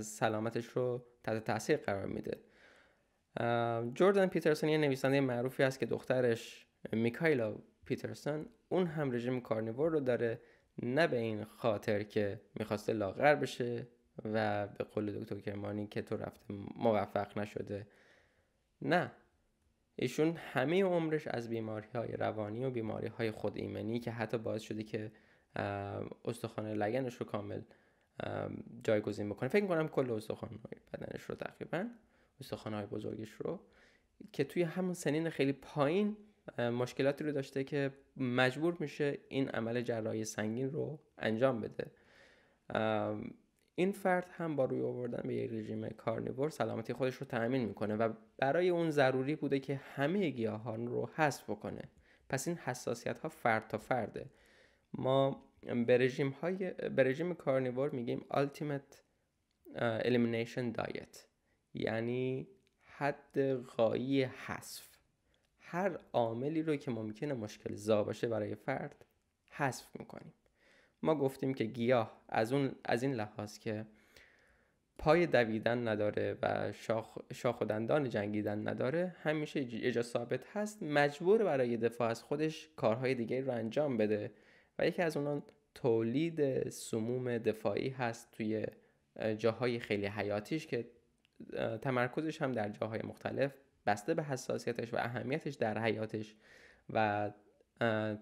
[SPEAKER 1] سلامتش رو تحت تاثیر قرار میده جوردن پیترسون یه نویسنده معروفی است که دخترش میکایلا پیترسون اون هم رژیم کارنیور رو داره نه به این خاطر که میخواسته لاغر بشه و به قول دکتر کرمانی که تو رفته موفق نشده نه ایشون همه عمرش از بیماری های روانی و بیماری های خود ایمنی که حتی باعث شده که استخوان لگنش رو کامل جایگزین بکنه فکر کنم کل استخوان بدنش رو تقریبا استخوان های بزرگش رو که توی همون سنین خیلی پایین مشکلاتی رو داشته که مجبور میشه این عمل جراحی سنگین رو انجام بده این فرد هم با روی آوردن به یک رژیم کارنیور سلامتی خودش رو تأمین میکنه و برای اون ضروری بوده که همه گیاهان رو حذف بکنه پس این حساسیت ها فرد تا فرده ما به رژیم, های، به میگیم Ultimate Elimination Diet یعنی حد غایی حذف هر عاملی رو که ممکنه مشکل زا باشه برای فرد حذف میکنیم ما گفتیم که گیاه از, اون، از این لحاظ که پای دویدن نداره و شاخ, شاخ و دندان جنگیدن نداره همیشه اجا ثابت هست مجبور برای دفاع از خودش کارهای دیگه رو انجام بده و یکی از اونان تولید سموم دفاعی هست توی جاهای خیلی حیاتیش که تمرکزش هم در جاهای مختلف بسته به حساسیتش و اهمیتش در حیاتش و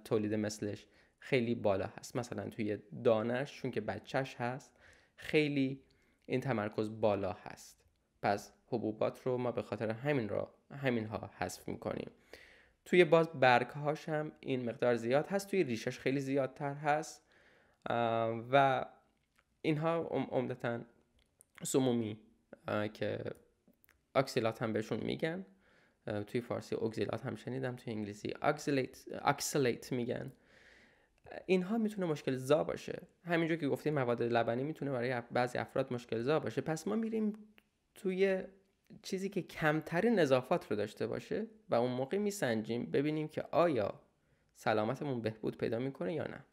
[SPEAKER 1] تولید مثلش خیلی بالا هست مثلا توی دانش چون که بچهش هست خیلی این تمرکز بالا هست پس حبوبات رو ما به خاطر همین را همین ها حذف میکنیم توی باز برک هاش هم این مقدار زیاد هست توی ریشش خیلی زیادتر هست و اینها عمدتا سمومی که اکسیلات هم بهشون میگن توی فارسی اگزیلات هم شنیدم توی انگلیسی اکسیلیت میگن اینها میتونه مشکل زا باشه همینجور که گفتیم مواد لبنی میتونه برای بعضی افراد مشکل زا باشه پس ما میریم توی چیزی که کمترین اضافات رو داشته باشه و اون موقع میسنجیم ببینیم که آیا سلامتمون بهبود پیدا میکنه یا نه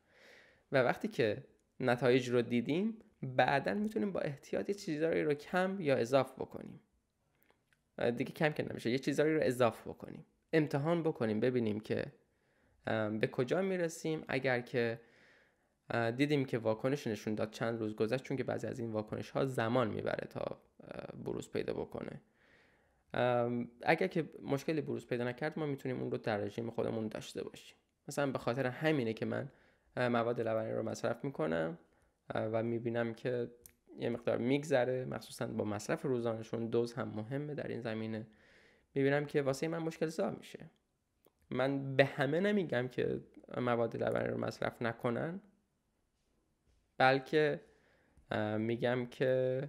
[SPEAKER 1] و وقتی که نتایج رو دیدیم بعدا میتونیم با احتیاط یه چیزهایی رو کم یا اضاف بکنیم دیگه کم که نمیشه یه چیزهایی رو اضاف بکنیم امتحان بکنیم ببینیم که به کجا میرسیم اگر که دیدیم که واکنش نشون داد چند روز گذشت چون که بعضی از این واکنش ها زمان میبره تا بروز پیدا بکنه اگر که مشکلی بروز پیدا نکرد ما میتونیم اون رو در رژیم خودمون داشته باشیم مثلا به خاطر همینه که من مواد لبنی رو مصرف میکنم و میبینم که یه مقدار میگذره مخصوصا با مصرف روزانشون دوز هم مهمه در این زمینه میبینم که واسه من مشکل ساز میشه من به همه نمیگم که مواد لبنی رو مصرف نکنن بلکه میگم که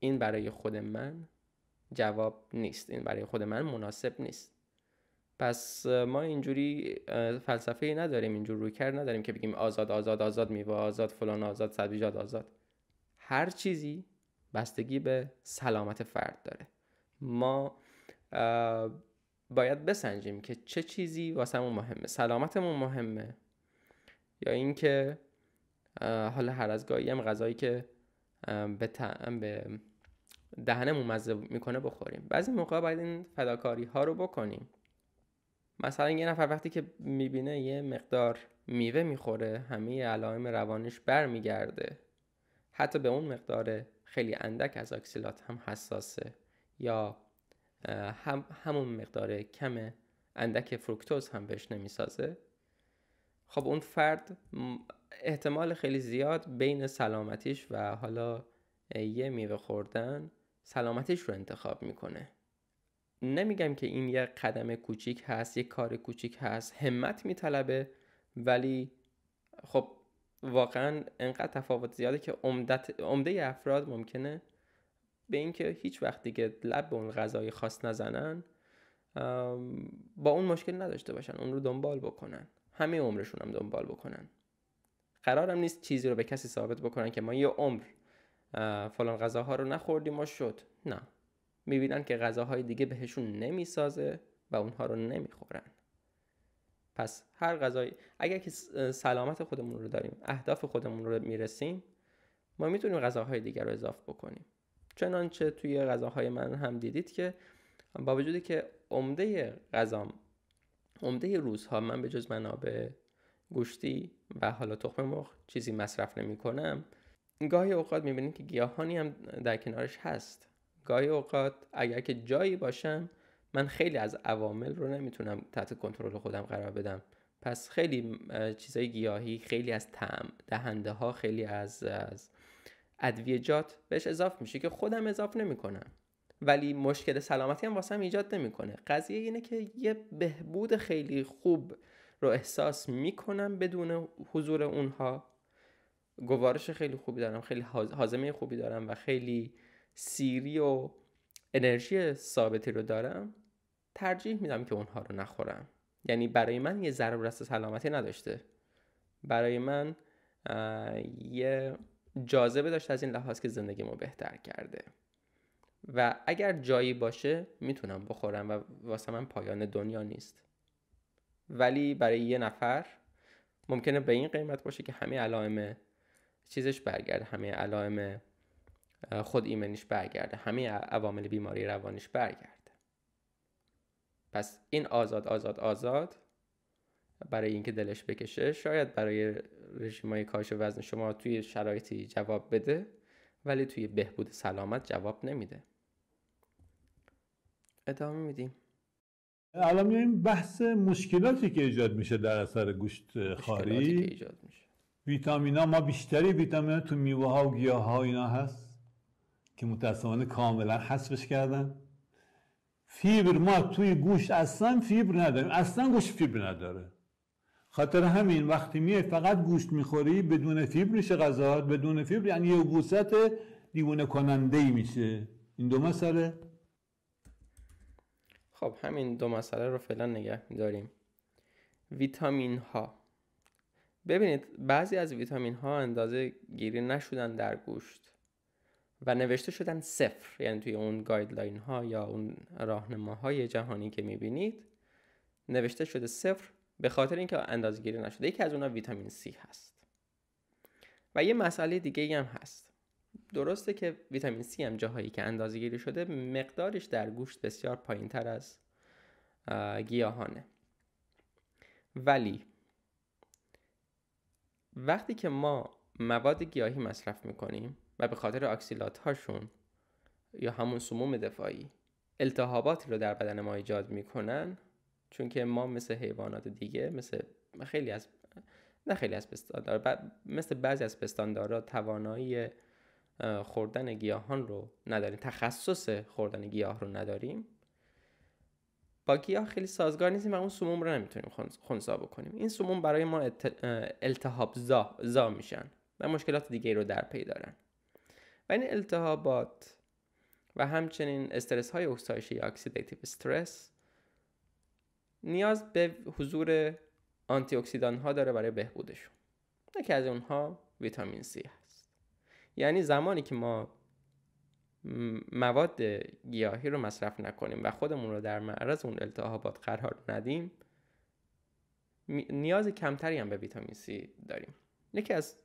[SPEAKER 1] این برای خود من جواب نیست این برای خود من مناسب نیست پس ما اینجوری فلسفه نداریم اینجور روی کرد نداریم که بگیم آزاد آزاد آزاد میوه آزاد فلان آزاد سبزیجات آزاد هر چیزی بستگی به سلامت فرد داره ما باید بسنجیم که چه چیزی واسمون مهمه سلامتمون مهمه یا اینکه حالا هر از گاهی هم غذایی که به, به دهنمون مزه میکنه بخوریم بعضی موقع باید این فداکاری ها رو بکنیم مثلا یه نفر وقتی که میبینه یه مقدار میوه میخوره همه علائم روانش برمیگرده حتی به اون مقدار خیلی اندک از اکسیلات هم حساسه یا هم همون مقدار کم اندک فروکتوز هم بهش نمیسازه خب اون فرد احتمال خیلی زیاد بین سلامتیش و حالا یه میوه خوردن سلامتش رو انتخاب میکنه نمیگم که این یه قدم کوچیک هست یه کار کوچیک هست همت میطلبه ولی خب واقعا انقدر تفاوت زیاده که عمده افراد ممکنه به اینکه هیچ وقت دیگه لب به اون غذای خاص نزنن با اون مشکل نداشته باشن اون رو دنبال بکنن همه عمرشون هم دنبال بکنن قرارم نیست چیزی رو به کسی ثابت بکنن که ما یه عمر فلان غذاها رو نخوردیم و شد نه میبینن که غذاهای دیگه بهشون نمیسازه و اونها رو نمیخورن پس هر غذای اگر که سلامت خودمون رو داریم اهداف خودمون رو میرسیم ما میتونیم غذاهای دیگر رو اضافه بکنیم چنانچه توی غذاهای من هم دیدید که با وجودی که عمده غذام عمده روزها من به جز منابع گوشتی و حالا تخم مرغ چیزی مصرف نمی کنم گاهی اوقات میبینید که گیاهانی هم در کنارش هست گاهی اوقات اگر که جایی باشم من خیلی از عوامل رو نمیتونم تحت کنترل خودم قرار بدم پس خیلی چیزای گیاهی خیلی از تعم دهنده ها خیلی از, از ادویجات بهش اضافه میشه که خودم اضافه نمیکنم ولی مشکل سلامتی هم واسم ایجاد نمیکنه قضیه اینه که یه بهبود خیلی خوب رو احساس میکنم بدون حضور اونها گوارش خیلی خوبی دارم خیلی حازمه خوبی دارم و خیلی سیری و انرژی ثابتی رو دارم ترجیح میدم که اونها رو نخورم یعنی برای من یه ضرر رست سلامتی نداشته برای من یه جاذبه داشته از این لحاظ که ما بهتر کرده و اگر جایی باشه میتونم بخورم و واسه من پایان دنیا نیست ولی برای یه نفر ممکنه به این قیمت باشه که همه علائم چیزش برگرده همه علائم خود ایمنیش برگرده همه عوامل بیماری روانیش برگرده پس این آزاد آزاد آزاد برای اینکه دلش بکشه شاید برای رژیمای کاهش وزن شما توی شرایطی جواب بده ولی توی بهبود سلامت جواب نمیده ادامه میدیم
[SPEAKER 2] الان این بحث مشکلاتی که ایجاد میشه در اثر گوشت خاری که ایجاد میشه ویتامینا ما بیشتری ویتامین تو میوه ها و گیاه ها اینا هست که متاسفانه کاملا حذفش کردن فیبر ما توی گوش اصلا فیبر نداریم اصلا گوشت فیبر نداره خاطر همین وقتی میای فقط گوشت میخوری بدون میشه غذا بدون فیبر یعنی یه گوست دیوونه کننده ای میشه این دو مسئله
[SPEAKER 1] خب همین دو مسئله رو فعلا نگه میداریم ویتامین ها ببینید بعضی از ویتامین ها اندازه گیری نشدن در گوشت و نوشته شدن صفر یعنی توی اون گایدلاین ها یا اون راهنماهای جهانی که میبینید نوشته شده صفر به خاطر اینکه اندازه گیری نشده یکی از اونها ویتامین C هست و یه مسئله دیگه هم هست درسته که ویتامین C هم جاهایی که اندازه گیری شده مقدارش در گوشت بسیار پایین تر از گیاهانه ولی وقتی که ما مواد گیاهی مصرف میکنیم و به خاطر آکسیلات هاشون یا همون سموم دفاعی التهاباتی رو در بدن ما ایجاد میکنن چون که ما مثل حیوانات دیگه مثل خیلی از نه خیلی از مثل بعضی از پستاندارا توانایی خوردن گیاهان رو نداریم تخصص خوردن گیاه رو نداریم با ها خیلی سازگار نیستیم و اون سموم رو نمیتونیم خونسا بکنیم این سموم برای ما التهاب زا, زا میشن و مشکلات دیگه رو در پی دارن و این التهابات و همچنین استرس های اکسایشی یا اکسیدیتیو استرس نیاز به حضور آنتی اکسیدان ها داره برای بهبودشون یکی از اونها ویتامین C هست یعنی زمانی که ما مواد گیاهی رو مصرف نکنیم و خودمون رو در معرض اون التهابات قرار ندیم نیاز کمتری هم به ویتامین C داریم یکی از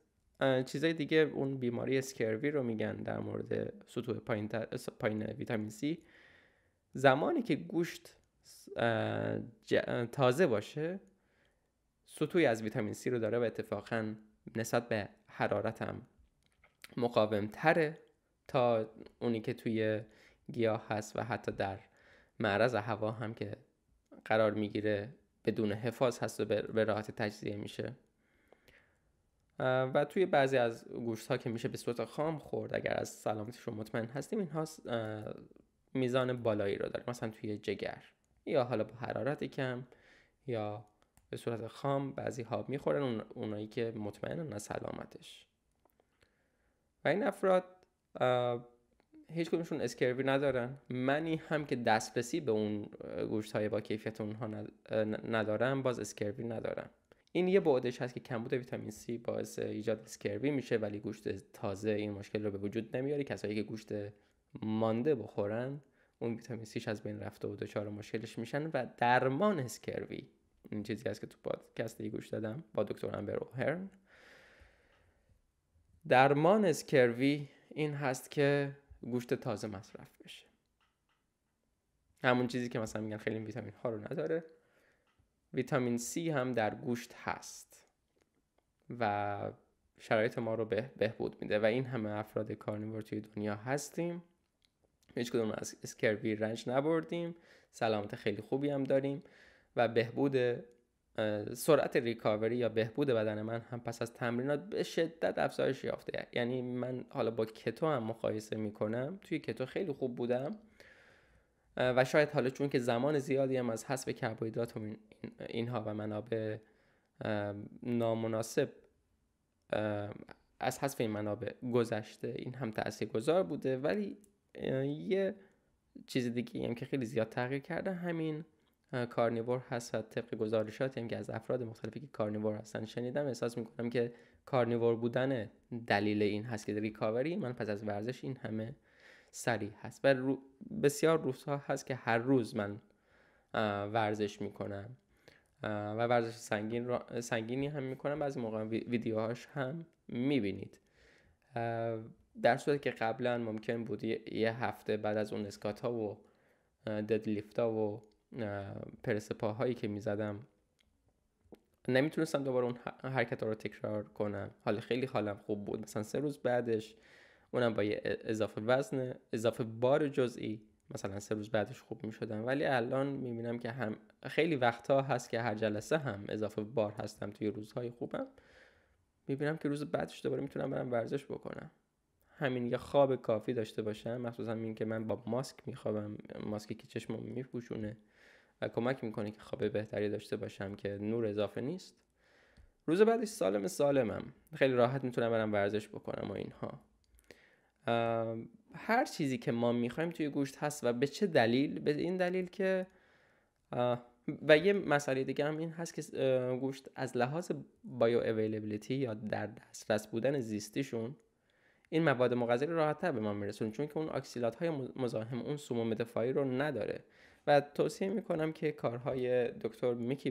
[SPEAKER 1] چیزای دیگه اون بیماری اسکروی رو میگن در مورد سطوح پایین, پایین ویتامین C زمانی که گوشت تازه باشه سطوی از ویتامین C رو داره و اتفاقا نسبت به حرارت هم تره اونی که توی گیاه هست و حتی در معرض هوا هم که قرار میگیره بدون حفاظ هست و به راحت تجزیه میشه و توی بعضی از گوشت ها که میشه به صورت خام خورد اگر از رو مطمئن هستیم اینها میزان بالایی رو داره مثلا توی جگر یا حالا با حرارت کم یا به صورت خام بعضی ها میخورن اون... اونایی که مطمئنن از سلامتش و این افراد هیچ کدومشون اسکروی ندارن منی هم که دسترسی به اون گوشت های با کیفیت اونها ندارم باز اسکروی ندارم این یه بعدش هست که کمبود ویتامین C باعث ایجاد اسکروی میشه ولی گوشت تازه این مشکل رو به وجود نمیاره کسایی که گوشت مانده بخورن اون ویتامین سیش از بین رفته و دچار مشکلش میشن و درمان اسکروی این چیزی هست که تو پادکست گوش دادم با دکتر امبر درمان اسکروی این هست که گوشت تازه مصرف بشه همون چیزی که مثلا میگن خیلی ویتامین ها رو نداره ویتامین C هم در گوشت هست و شرایط ما رو به بهبود میده و این همه افراد کارنیور توی دنیا هستیم هیچ کدوم از اسکروی رنج نبردیم سلامت خیلی خوبی هم داریم و بهبود سرعت ریکاوری یا بهبود بدن من هم پس از تمرینات به شدت افزایش یافته یعنی من حالا با کتو هم مقایسه میکنم توی کتو خیلی خوب بودم و شاید حالا چون که زمان زیادی هم از حسب کربوهیدرات و اینها و منابع نامناسب از حذف این منابع گذشته این هم تأثیر گذار بوده ولی یه چیز دیگه هم که خیلی زیاد تغییر کرده همین کارنیور هست و طبق گزارشاتیم یعنی که از افراد مختلفی که کارنیور هستن شنیدم احساس میکنم که کارنیور بودن دلیل این هست که ریکاوری من پس از ورزش این همه سریع هست و رو بسیار روزها هست که هر روز من ورزش میکنم و ورزش سنگین سنگینی هم میکنم بعضی موقع ویدیوهاش هم میبینید در صورتی که قبلا ممکن بود یه هفته بعد از اون اسکات ها و ددلیفت ها و پرس پاهایی که میزدم نمیتونستم دوباره اون حرکت رو تکرار کنم حال خیلی حالم خوب بود مثلا سه روز بعدش اونم با یه اضافه وزن اضافه بار جزئی مثلا سه روز بعدش خوب می شدم ولی الان میبینم که هم خیلی وقتها هست که هر جلسه هم اضافه بار هستم توی روزهای خوبم میبینم که روز بعدش دوباره میتونم برم ورزش بکنم همین یه خواب کافی داشته باشم مخصوصا این که من با ماسک میخوابم ماسکی که چشمم میپوشونه و کمک میکنه که خواب بهتری داشته باشم که نور اضافه نیست روز بعدش سالم سالمم خیلی راحت میتونم برم ورزش بکنم و اینها هر چیزی که ما میخوایم توی گوشت هست و به چه دلیل به این دلیل که و یه مسئله دیگه هم این هست که گوشت از لحاظ بایو اویلیبیلیتی یا در دسترس بودن زیستیشون این مواد مغذی رو راحتتر به ما میرسون چون که اون آکسیلات های مزاحم اون سموم دفاعی رو نداره و توصیه میکنم که کارهای دکتر میکی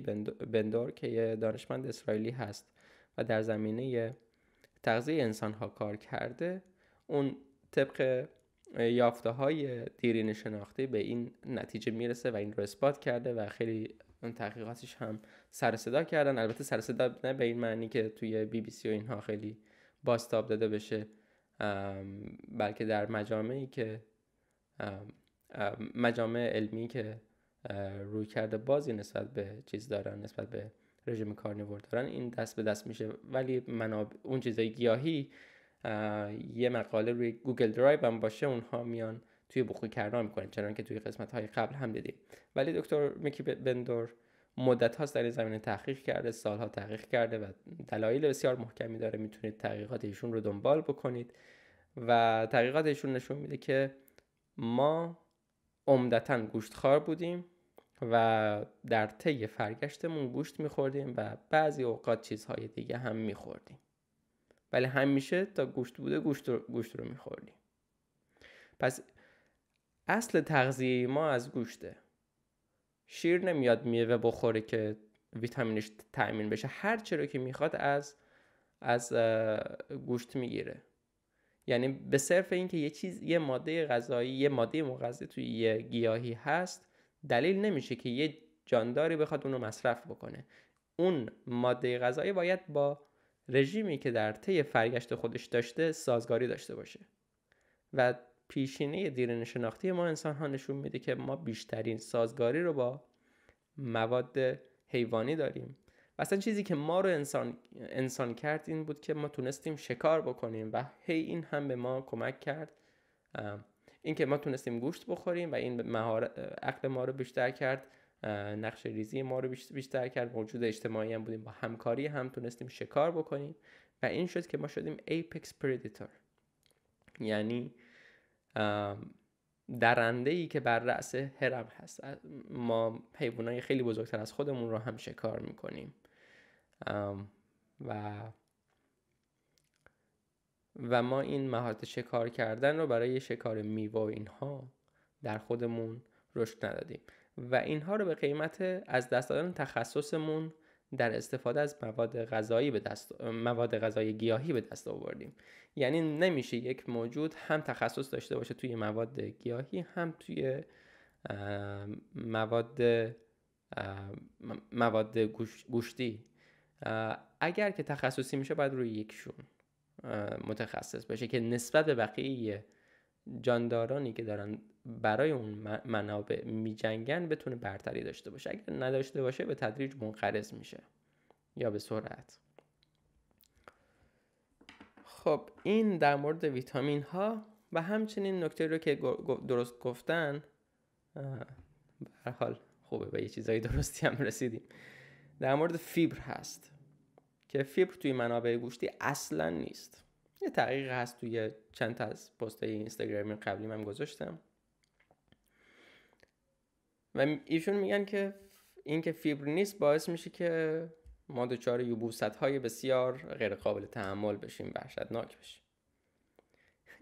[SPEAKER 1] بندور که یه دانشمند اسرائیلی هست و در زمینه تغذیه انسانها کار کرده اون طبق یافته های دیرین شناختی به این نتیجه میرسه و این رو اثبات کرده و خیلی اون تحقیقاتش هم سر صدا کردن البته سر نه به این معنی که توی بی بی سی و اینها خیلی باستاب داده بشه بلکه در مجامعی که مجامع علمی که روی کرده بازی نسبت به چیز دارن نسبت به رژیم کارنیور دارن این دست به دست میشه ولی مناب... اون چیزای گیاهی یه مقاله روی گوگل درایو هم باشه اونها میان توی بخوی کردن میکنن چنان که توی قسمت های قبل هم دیدیم ولی دکتر میکی بندور مدت هاست در این زمینه تحقیق کرده سالها تحقیق کرده و دلایل بسیار محکمی داره میتونید تحقیقات ایشون رو دنبال بکنید و تحقیقات ایشون نشون میده که ما عمدتا گوشتخوار بودیم و در طی فرگشتمون گوشت میخوردیم و بعضی اوقات چیزهای دیگه هم میخوردیم ولی همیشه تا گوشت بوده گوشت رو, گوشت رو میخوردیم پس اصل تغذیه ما از گوشته شیر نمیاد میوه بخوره که ویتامینش تأمین بشه هر چی رو که میخواد از از گوشت میگیره یعنی به صرف اینکه یه چیز یه ماده غذایی یه ماده مغذی توی یه گیاهی هست دلیل نمیشه که یه جانداری بخواد اونو مصرف بکنه اون ماده غذایی باید با رژیمی که در طی فرگشت خودش داشته سازگاری داشته باشه و پیشینه دیرین شناختی ما انسان ها نشون میده که ما بیشترین سازگاری رو با مواد حیوانی داریم و اصلا چیزی که ما رو انسان, انسان کرد این بود که ما تونستیم شکار بکنیم و هی این هم به ما کمک کرد این که ما تونستیم گوشت بخوریم و این مهار... عقل ما رو بیشتر کرد نقش ریزی ما رو بیشتر کرد موجود اجتماعی هم بودیم با همکاری هم تونستیم شکار بکنیم و این شد که ما شدیم ایپکس پریدیتر یعنی درنده ای که بر رأس هرم هست ما حیوانای خیلی بزرگتر از خودمون رو هم شکار میکنیم و و ما این مهارت شکار کردن رو برای شکار میوه و اینها در خودمون رشد ندادیم و اینها رو به قیمت از دست دادن تخصصمون در استفاده از مواد غذایی به دست مواد غذایی گیاهی به دست آوردیم یعنی نمیشه یک موجود هم تخصص داشته باشه توی مواد گیاهی هم توی مواد مواد گوشتی اگر که تخصصی میشه باید روی یکشون متخصص باشه که نسبت به بقیه جاندارانی که دارن برای اون منابع میجنگن بتونه برتری داشته باشه اگر نداشته باشه به تدریج منقرض میشه یا به سرعت خب این در مورد ویتامین ها و همچنین نکته رو که درست گفتن به حال خوبه به یه چیزایی درستی هم رسیدیم در مورد فیبر هست که فیبر توی منابع گوشتی اصلا نیست یه تحقیق هست توی چند تا از پست اینستاگرامی قبلی من گذاشتم و ایشون میگن که این که فیبر نیست باعث میشه که ما دچار یبوست های بسیار غیرقابل تحمل بشیم وحشتناک بشیم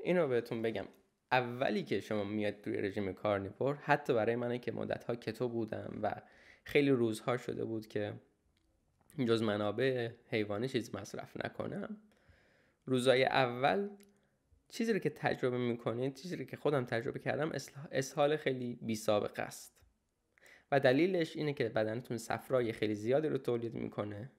[SPEAKER 1] اینو بهتون بگم اولی که شما میاد توی رژیم کارنیپور حتی برای منه که مدت ها کتو بودم و خیلی روزها شده بود که جز منابع حیوانی چیز مصرف نکنم روزای اول چیزی رو که تجربه میکنید چیزی رو که خودم تجربه کردم اسهال خیلی بی سابقه است و دلیلش اینه که بدنتون صفرای خیلی زیادی رو تولید میکنه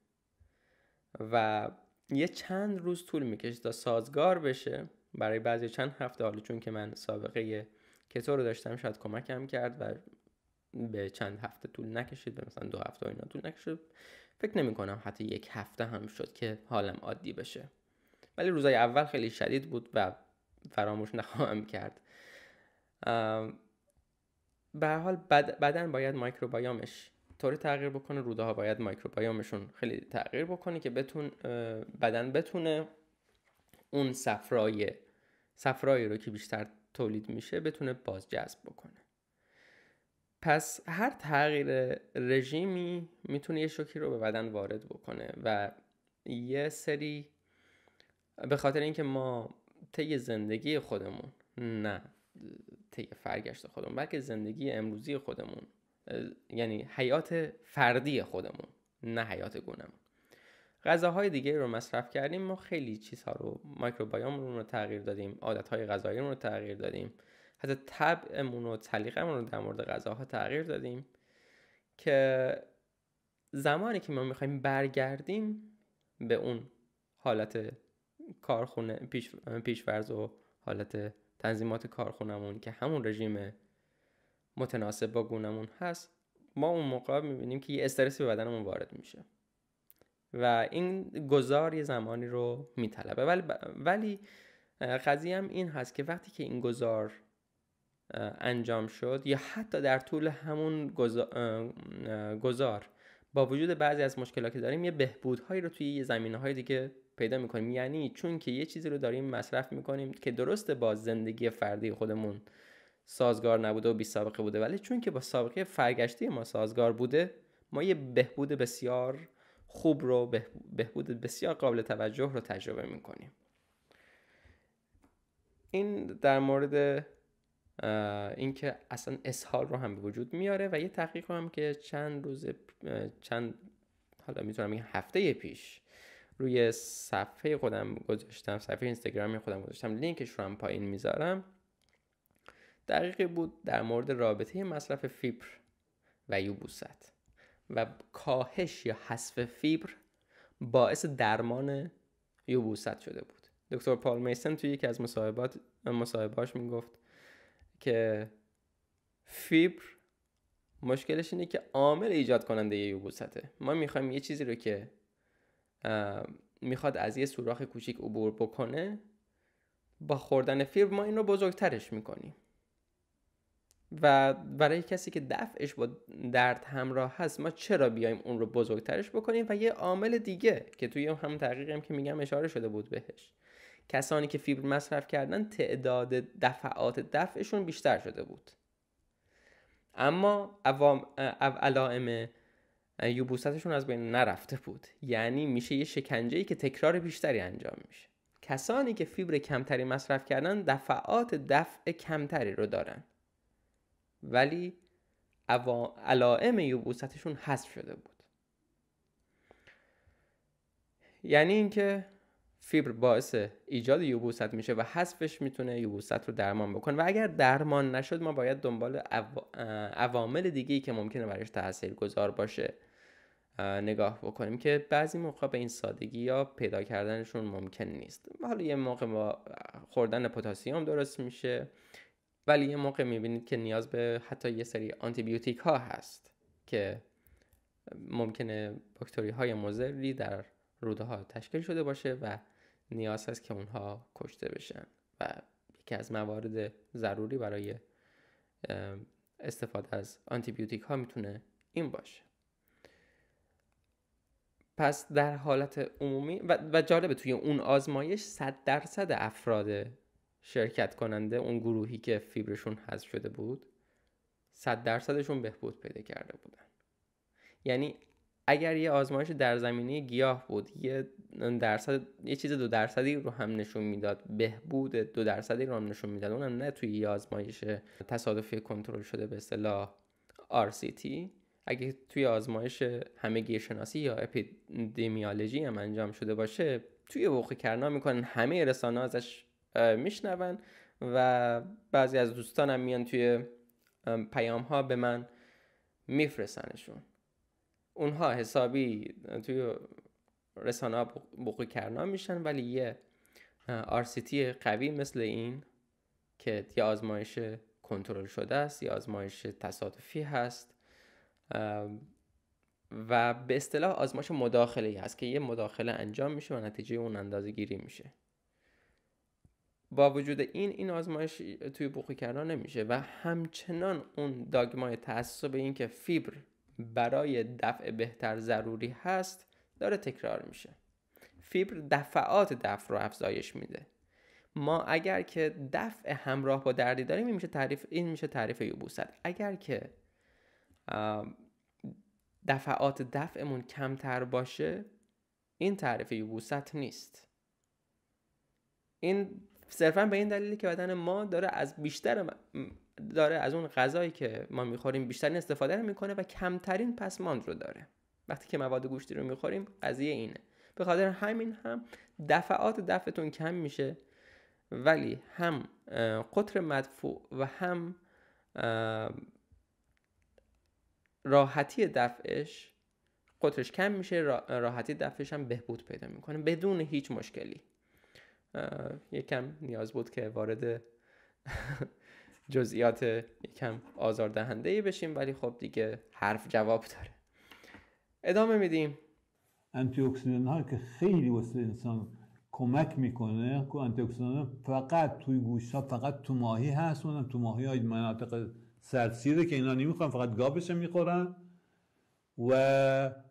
[SPEAKER 1] و یه چند روز طول میکشه تا سازگار بشه برای بعضی چند هفته حالا چون که من سابقه کتو رو داشتم شاید کمکم کرد و به چند هفته طول نکشید به مثلا دو هفته اینا طول نکشید فکر نمی کنم حتی یک هفته هم شد که حالم عادی بشه ولی روزای اول خیلی شدید بود و فراموش نخواهم کرد به حال بد بدن باید مایکروبایومش، طوری تغییر بکنه روده ها باید مایکروبایومشون خیلی تغییر بکنه که بتون بدن بتونه اون صفرای صفرایی رو که بیشتر تولید میشه بتونه باز بکنه پس هر تغییر رژیمی میتونه یه شوکی رو به بدن وارد بکنه و یه سری به خاطر اینکه ما طی زندگی خودمون نه طی فرگشت خودمون بلکه زندگی امروزی خودمون یعنی حیات فردی خودمون نه حیات گونمون غذاهای دیگه رو مصرف کردیم ما خیلی چیزها رو مایکروبیوم رو تغییر دادیم عادتهای غذایی رو تغییر دادیم حتی طبعمون و سلیقمون رو در مورد غذاها تغییر دادیم که زمانی که ما میخوایم برگردیم به اون حالت کارخونه پیش پیشورز و حالت تنظیمات کارخونمون که همون رژیم متناسب با گونمون هست ما اون موقع میبینیم که یه استرسی به بدنمون وارد میشه و این گذار یه زمانی رو میطلبه ولی, ولی قضیه هم این هست که وقتی که این گذار انجام شد یا حتی در طول همون گذار با وجود بعضی از مشکلاتی که داریم یه بهبودهایی رو توی یه زمینه دیگه پیدا میکنیم یعنی چون که یه چیزی رو داریم مصرف میکنیم که درسته با زندگی فردی خودمون سازگار نبوده و بی سابقه بوده ولی چون که با سابقه فرگشتی ما سازگار بوده ما یه بهبود بسیار خوب رو بهبود بسیار قابل توجه رو تجربه میکنیم این در مورد اینکه اصلا اسهال رو هم به وجود میاره و یه تحقیق هم که چند روز چند حالا میتونم این هفته پیش روی صفحه خودم گذاشتم صفحه اینستاگرامی خودم گذاشتم لینکش رو هم پایین میذارم دقیقی بود در مورد رابطه مصرف فیبر و یوبوست و کاهش یا حذف فیبر باعث درمان یوبوست شده بود دکتر پال میسن توی یکی از مصاحبات مصاحبهاش میگفت که فیبر مشکلش اینه که عامل ایجاد کننده یوبوسته ما میخوایم یه چیزی رو که میخواد از یه سوراخ کوچیک عبور بکنه با خوردن فیبر ما این رو بزرگترش میکنیم و برای کسی که دفعش با درد همراه هست ما چرا بیایم اون رو بزرگترش بکنیم و یه عامل دیگه که توی هم تحقیقم که میگم اشاره شده بود بهش کسانی که فیبر مصرف کردن تعداد دفعات دفعشون بیشتر شده بود اما علائم یوبوستشون از بین نرفته بود یعنی میشه یه شکنجه ای که تکرار بیشتری انجام میشه کسانی که فیبر کمتری مصرف کردن دفعات دفع کمتری رو دارن ولی علائم یوبوستشون حذف شده بود یعنی اینکه فیبر باعث ایجاد یوبوست میشه و حذفش میتونه یوبوست رو درمان بکنه و اگر درمان نشد ما باید دنبال عوامل دیگه ای که ممکنه برایش تاثیرگذار گذار باشه نگاه بکنیم که بعضی موقع به این سادگی یا پیدا کردنشون ممکن نیست حالا یه موقع با خوردن پتاسیم درست میشه ولی یه موقع میبینید که نیاز به حتی یه سری آنتیبیوتیک ها هست که ممکنه باکتری های مزری در روده ها تشکیل شده باشه و نیاز هست که اونها کشته بشن و یکی از موارد ضروری برای استفاده از آنتیبیوتیک ها میتونه این باشه پس در حالت عمومی و, جالبه توی اون آزمایش 100 درصد افراد شرکت کننده اون گروهی که فیبرشون حذف شده بود 100 درصدشون بهبود پیدا کرده بودن یعنی اگر یه آزمایش در زمینه گیاه بود یه درصد یه چیز دو درصدی رو هم نشون میداد بهبود دو درصدی رو هم نشون میداد اونم نه توی یه آزمایش تصادفی کنترل شده به اصطلاح RCT اگه توی آزمایش همه شناسی یا اپیدمیولوژی هم انجام شده باشه توی وقع کرنا میکنن همه رسانه ازش میشنون و بعضی از دوستانم میان توی پیام ها به من میفرستنشون اونها حسابی توی رسانه ها بقی کرنا میشن ولی یه RCT قوی مثل این که یه آزمایش کنترل شده است یه آزمایش تصادفی هست و به اصطلاح آزمایش مداخله ای هست که یه مداخله انجام میشه و نتیجه اون اندازه گیری میشه با وجود این این آزمایش توی بوقی کردن نمیشه و همچنان اون داگمای به این که فیبر برای دفع بهتر ضروری هست داره تکرار میشه فیبر دفعات دفع رو افزایش میده ما اگر که دفع همراه با دردی داریم این میشه تعریف این میشه تعریف یبوست اگر که دفعات دفعمون کمتر باشه این تعریف یبوست نیست این صرفا به این دلیلی که بدن ما داره از بیشتر داره از اون غذایی که ما میخوریم بیشترین استفاده رو میکنه و کمترین پسماند رو داره وقتی که مواد گوشتی رو میخوریم قضیه اینه به خاطر همین هم دفعات دفعتون کم میشه ولی هم قطر مدفوع و هم راحتی دفعش قطرش کم میشه راحتی دفعش هم بهبود پیدا میکنه بدون هیچ مشکلی یکم نیاز بود که وارد جزئیات یکم آزاردهنده‌ای بشیم ولی خب دیگه حرف جواب داره ادامه میدیم
[SPEAKER 2] انتی اکسیدان ها که خیلی واسه انسان کمک میکنه که انتی اکسیدان فقط توی گوشت ها فقط تو ماهی هست اونم تو ماهی های مناطق سرسیره که اینا نمیخورن فقط گابش میخورن و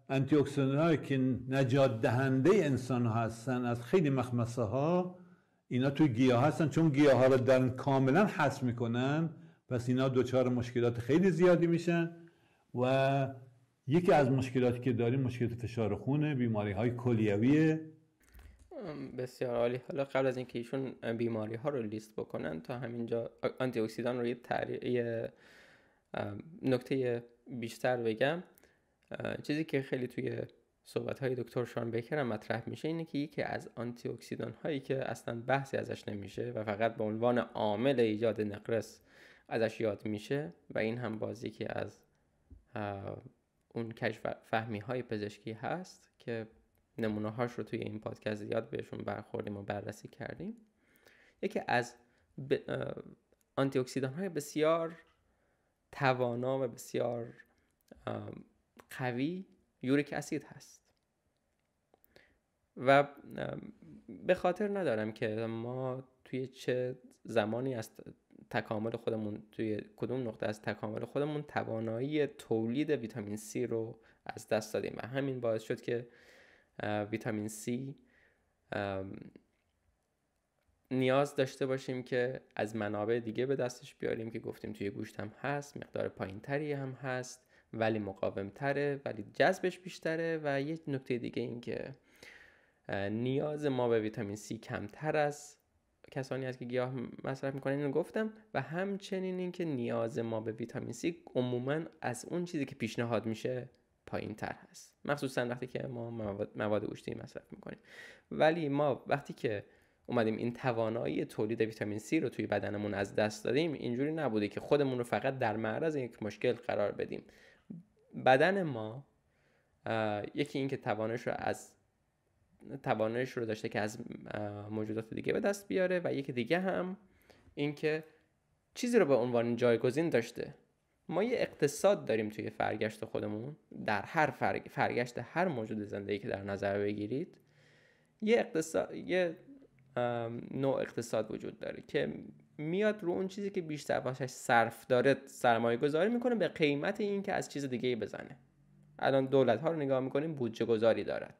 [SPEAKER 2] انتی اکسیدان که نجات دهنده انسان هستن از خیلی مخمسه ها اینا توی گیاه هستن چون گیاه ها رو دارن کاملا حس میکنن پس اینا دوچار مشکلات خیلی زیادی میشن و یکی از مشکلاتی که داریم مشکل فشار خونه بیماری های کلیویه
[SPEAKER 1] بسیار عالی حالا قبل از اینکه ایشون بیماری ها رو لیست بکنن تا همینجا آنتی اکسیدان رو یه, نکته بیشتر بگم چیزی که خیلی توی صحبت های دکتر شان بکر مطرح میشه اینه که یکی از آنتی اکسیدان هایی که اصلا بحثی ازش نمیشه و فقط به عنوان عامل ایجاد نقرس ازش یاد میشه و این هم بازی که از اون کش فهمی های پزشکی هست که نمونه هاش رو توی این پادکست زیاد بهشون برخوردیم و بررسی کردیم یکی از ب... آنتی اکسیدان های بسیار توانا و بسیار قوی یوریک اسید هست و به خاطر ندارم که ما توی چه زمانی از تکامل خودمون توی کدوم نقطه از تکامل خودمون توانایی تولید ویتامین C رو از دست دادیم و همین باعث شد که ویتامین C نیاز داشته باشیم که از منابع دیگه به دستش بیاریم که گفتیم توی گوشت هم هست مقدار پایین تری هم هست ولی مقاوم تره ولی جذبش بیشتره و یک نکته دیگه این که نیاز ما به ویتامین C کمتر از کسانی هست که گیاه مصرف میکنن اینو گفتم و همچنین اینکه نیاز ما به ویتامین C عموما از اون چیزی که پیشنهاد میشه پایین تر هست مخصوصا وقتی که ما مواد, مواد گوشتی مصرف میکنیم ولی ما وقتی که اومدیم این توانایی تولید ویتامین C رو توی بدنمون از دست دادیم اینجوری نبوده که خودمون رو فقط در معرض یک مشکل قرار بدیم بدن ما یکی اینکه توانش رو از توانش رو داشته که از موجودات دیگه به دست بیاره و یکی دیگه هم اینکه چیزی رو به عنوان جایگزین داشته ما یه اقتصاد داریم توی فرگشت خودمون در هر فرگ... فرگشت هر موجود زندگی که در نظر بگیرید یه اقتصاد یه نوع اقتصاد وجود داره که میاد رو اون چیزی که بیشتر باشش صرف داره سرمایه گذاری میکنه به قیمت اینکه از چیز دیگه بزنه الان دولت ها رو نگاه میکنیم بودجه گذاری دارد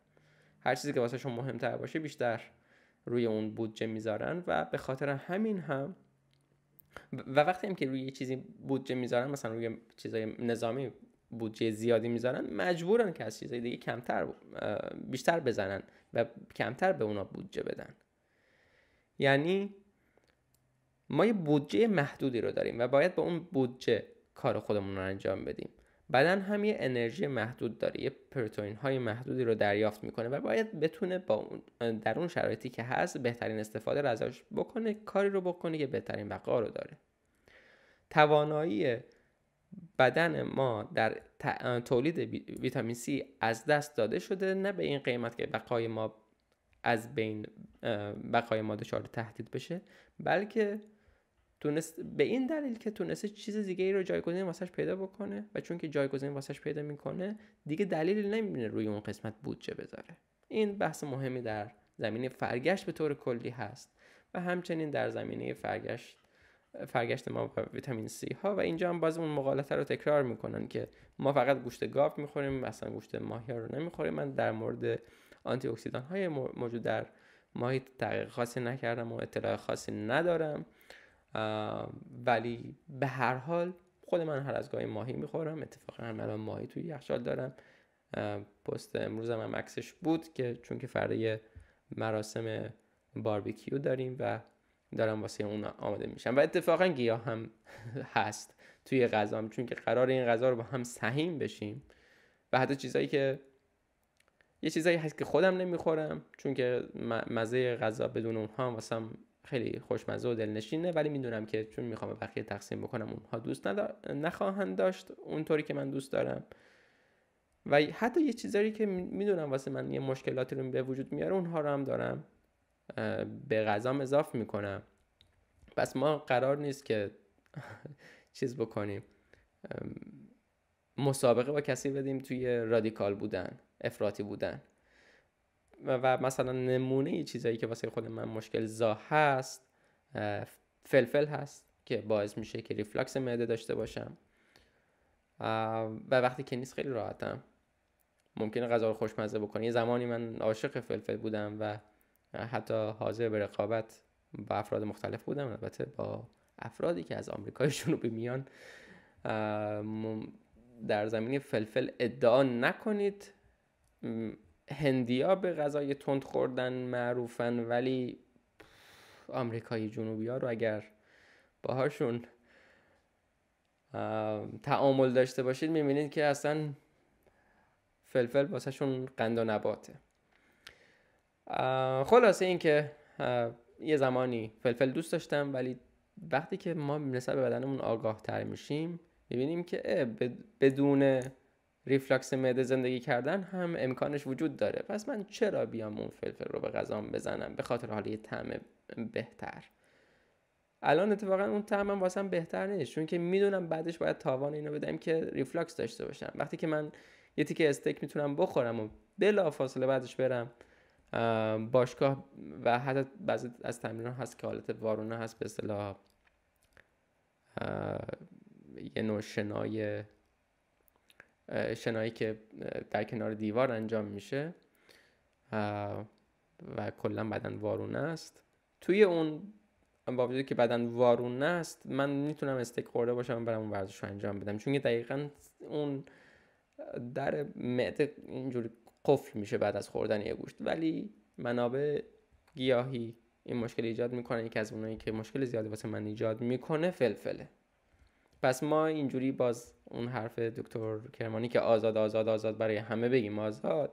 [SPEAKER 1] هر چیزی که واسهشون مهمتر باشه بیشتر روی اون بودجه میذارن و به خاطر همین هم و وقتی هم که روی چیزی بودجه میذارن مثلا روی چیزای نظامی بودجه زیادی میذارن مجبورن که از چیزای دیگه کمتر بیشتر بزنن و کمتر به اونا بودجه بدن یعنی ما یه بودجه محدودی رو داریم و باید با اون بودجه کار خودمون رو انجام بدیم بدن هم یه انرژی محدود داره یه پروتئین های محدودی رو دریافت میکنه و باید بتونه با در اون شرایطی که هست بهترین استفاده رو ازش بکنه کاری رو بکنه که بهترین بقا رو داره توانایی بدن ما در تولید ویتامین C از دست داده شده نه به این قیمت که بقای ما از بین بقای ما دچار تهدید بشه بلکه تونست به این دلیل که تونسته چیز دیگه ای رو جایگزین واسش پیدا بکنه و چون که جایگزین واسش پیدا میکنه دیگه دلیل نمیبینه روی اون قسمت بودجه بذاره این بحث مهمی در زمینه فرگشت به طور کلی هست و همچنین در زمینه فرگشت فرگشت ما ویتامین C ها و اینجا هم باز اون مقالطه رو تکرار میکنن که ما فقط گوشت گاو میخوریم اصلا گوشت ماهی ها رو نمیخوریم من در مورد آنتی اکسیدان های موجود در ماهی تحقیق خاصی نکردم و اطلاع خاصی ندارم ولی به هر حال خود من هر از گاهی ماهی میخورم اتفاقا هم الان ماهی توی یخچال دارم پست امروز هم عکسش بود که چون که فردا مراسم باربیکیو داریم و دارم واسه اون آماده میشم و اتفاقا گیاه هم هست توی غذام چون که قرار این غذا رو با هم سهیم بشیم و حتی چیزایی که یه چیزایی هست که خودم نمیخورم چون که مزه غذا بدون اونها هم خیلی خوشمزه و دلنشینه ولی میدونم که چون میخوام بقیه تقسیم بکنم اونها دوست نخواهند داشت اونطوری که من دوست دارم و حتی یه چیزایی که میدونم واسه من یه مشکلاتی رو به وجود میاره اونها رو هم دارم به غذام اضاف میکنم پس ما قرار نیست که چیز بکنیم مسابقه با کسی بدیم توی رادیکال بودن افراطی بودن و مثلا نمونه چیزایی که واسه خود من مشکل زا هست فلفل هست که باعث میشه که ریفلاکس معده داشته باشم و وقتی که نیست خیلی راحتم ممکنه غذا رو خوشمزه بکنه یه زمانی من عاشق فلفل بودم و حتی حاضر به رقابت با افراد مختلف بودم البته با افرادی که از آمریکای جنوبی میان در زمینه فلفل ادعا نکنید هندیا به غذای تند خوردن معروفن ولی آمریکای جنوبی ها رو اگر باهاشون تعامل داشته باشید میبینید که اصلا فلفل واسهشون قند و نباته خلاصه این که یه زمانی فلفل دوست داشتم ولی وقتی که ما نسبت به بدنمون آگاه تر میشیم میبینیم که بدون ریفلاکس معده زندگی کردن هم امکانش وجود داره پس من چرا بیام اون فلفل رو به غذام بزنم به خاطر حالی طعم بهتر الان اتفاقا اون هم واسم بهتر نیست چون که میدونم بعدش باید تاوان اینو بدم که ریفلاکس داشته باشم وقتی که من یه تیکه استیک میتونم بخورم و بلا فاصله بعدش برم باشگاه و حتی بعضی از تمرین هست که حالت وارونه هست به اصطلاح یه نوع شنای شنایی که در کنار دیوار انجام میشه و کلا بدن وارونه است توی اون با که بدن وارونه است من میتونم استک خورده باشم برم اون ورزش رو انجام بدم چون دقیقا اون در معده اینجوری قفل میشه بعد از خوردن یه گوشت ولی منابع گیاهی این مشکل ایجاد میکنه یکی از اونایی که مشکل زیادی واسه من ایجاد میکنه فلفله پس ما اینجوری باز اون حرف دکتر کرمانی که آزاد آزاد آزاد برای همه بگیم آزاد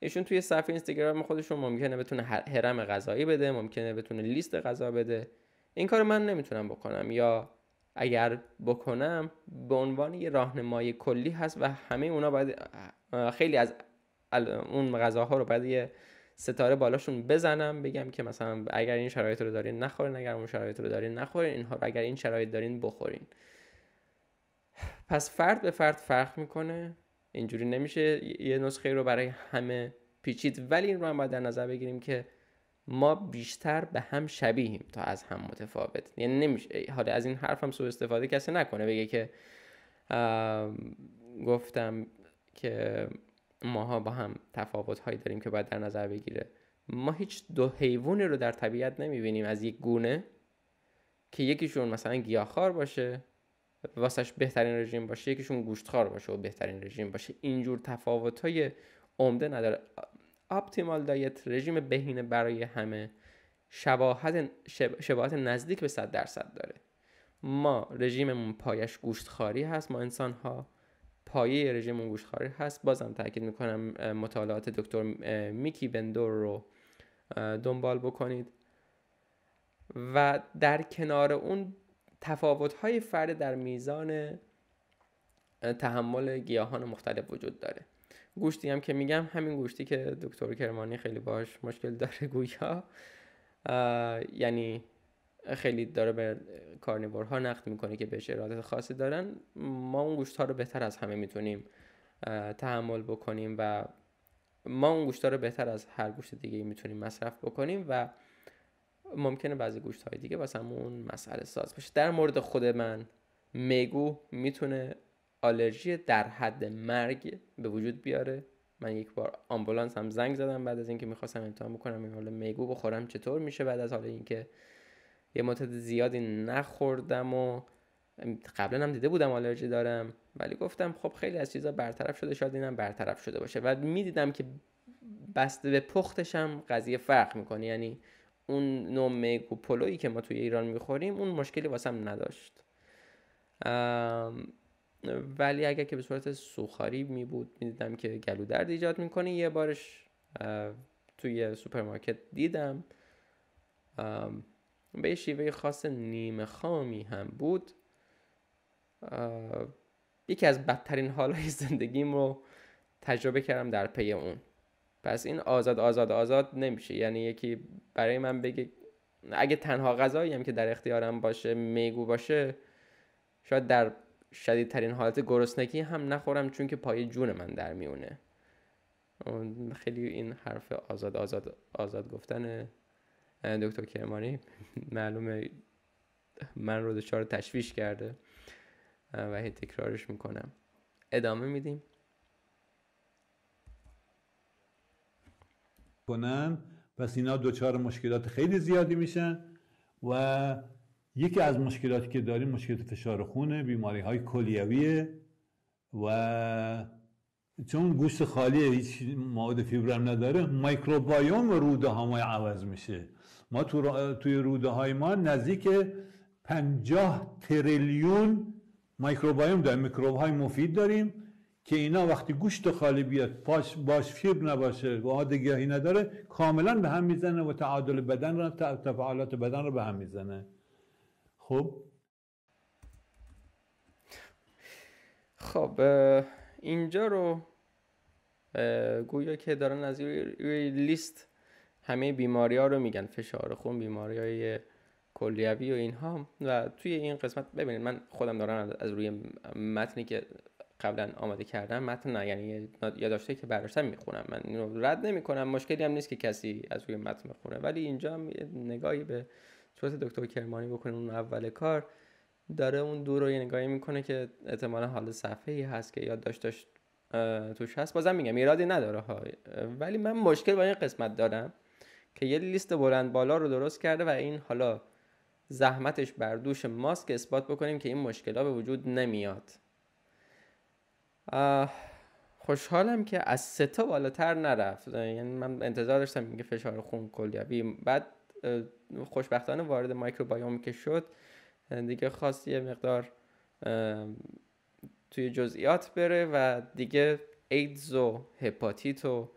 [SPEAKER 1] ایشون توی صفحه اینستاگرام خودشون ممکنه بتونه حرم غذایی بده ممکنه بتونه لیست غذا بده این کار من نمیتونم بکنم یا اگر بکنم به عنوان یه راهنمای کلی هست و همه اونا باید خیلی از اون غذاها رو باید یه ستاره بالاشون بزنم بگم که مثلا اگر این شرایط رو دارین نخورین اگر اون شرایط رو دارین نخورین اینها رو اگر این شرایط دارین بخورین پس فرد به فرد فرق میکنه اینجوری نمیشه یه نسخه رو برای همه پیچید ولی این رو هم باید در نظر بگیریم که ما بیشتر به هم شبیهیم تا از هم متفاوت یعنی نمیشه حالا از این حرف هم سوء استفاده کسی نکنه بگه که گفتم که ماها با هم تفاوت هایی داریم که باید در نظر بگیره ما هیچ دو حیوانی رو در طبیعت نمیبینیم از یک گونه که یکیشون مثلا گیاهخوار باشه واسش بهترین رژیم باشه یکیشون گوشتخوار باشه و بهترین رژیم باشه اینجور تفاوت های عمده نداره اپتیمال دایت رژیم بهینه برای همه شباهت, شباهت نزدیک به صد درصد داره ما رژیممون پایش گوشتخواری هست ما انسان ها پایه رژیممون گوشتخاری هست بازم تاکید میکنم مطالعات دکتر میکی بندور رو دنبال بکنید و در کنار اون های فرد در میزان تحمل گیاهان مختلف وجود داره گوشتی هم که میگم همین گوشتی که دکتر کرمانی خیلی باش مشکل داره گویا یعنی خیلی داره به کارنیورها نقد میکنه که بهش ارادت خاصی دارن ما اون گوشت ها رو بهتر از همه میتونیم تحمل بکنیم و ما اون گوشت ها رو بهتر از هر گوشت دیگه میتونیم مصرف بکنیم و ممکنه بعضی گوشت های دیگه واسه همون مسئله ساز باشه در مورد خود من میگو میتونه آلرژی در حد مرگ به وجود بیاره من یک بار آمبولانس هم زنگ زدم بعد از اینکه میخواستم امتحان بکنم این حالا میگو بخورم چطور میشه بعد از حالا اینکه یه مدت زیادی نخوردم و قبلا هم دیده بودم آلرژی دارم ولی گفتم خب خیلی از چیزا برطرف شده شاید اینم برطرف شده باشه و میدیدم که بسته به پختشم قضیه فرق میکنه یعنی اون نوع میگو پلویی که ما توی ایران میخوریم اون مشکلی واسم نداشت ولی اگر که به صورت سوخاری می بود میدیدم که گلو درد ایجاد میکنه یه بارش توی سوپرمارکت دیدم به شیوه خاص نیمه خامی هم بود یکی از بدترین حالهای زندگیم رو تجربه کردم در پی اون پس این آزاد آزاد آزاد نمیشه یعنی یکی برای من بگه اگه تنها غذایی هم که در اختیارم باشه میگو باشه شاید در شدیدترین حالت گرسنگی هم نخورم چون که پای جون من در میونه خیلی این حرف آزاد آزاد آزاد گفتن دکتر کرمانی معلومه من رو دچار تشویش کرده و هی تکرارش میکنم ادامه میدیم کنن
[SPEAKER 2] پس اینا دوچار مشکلات خیلی زیادی میشن و یکی از مشکلاتی که داریم مشکل فشار خونه بیماری های کلیویه و چون گوشت خالی هیچ مواد فیبرم نداره مایکروبایوم روده ها ما عوض میشه ما تو توی روده های ما نزدیک 50 تریلیون مایکروبایوم داریم میکروب های مفید داریم که اینا وقتی گوشت خالی بیاد باش فیبر نباشه و آدگیاهی نداره کاملا به هم میزنه و تعادل بدن رو تفاعلات بدن رو به هم میزنه خب
[SPEAKER 1] خب اینجا رو گویا که دارن از روی لیست همه بیماری ها رو میگن فشار خون بیماری های کلیوی و اینها و توی این قسمت ببینید من خودم دارم از روی متنی که قبلا آماده کردم متن نه یعنی یادداشتی که برداشتم میخونم من اینو رد نمیکنم مشکلی هم نیست که کسی از روی متن بخونه ولی اینجا هم نگاهی به صورت دکتر کرمانی بکنه اون اول کار داره اون دور رو یه نگاهی میکنه که احتمالا حال صفحه ای هست که یادداشت داشت توش هست بازم میگم ایرادی نداره ها ولی من مشکل با این قسمت دارم که یه لیست بلند بالا رو درست کرده و این حالا زحمتش بر دوش ماست که اثبات بکنیم که این مشکل به وجود نمیاد خوشحالم که از سه تا بالاتر نرفت یعنی من انتظار داشتم میگه فشار خون کلیوی بعد خوشبختانه وارد بایوم که شد دیگه خواست یه مقدار توی جزئیات بره و دیگه ایدز و هپاتیت و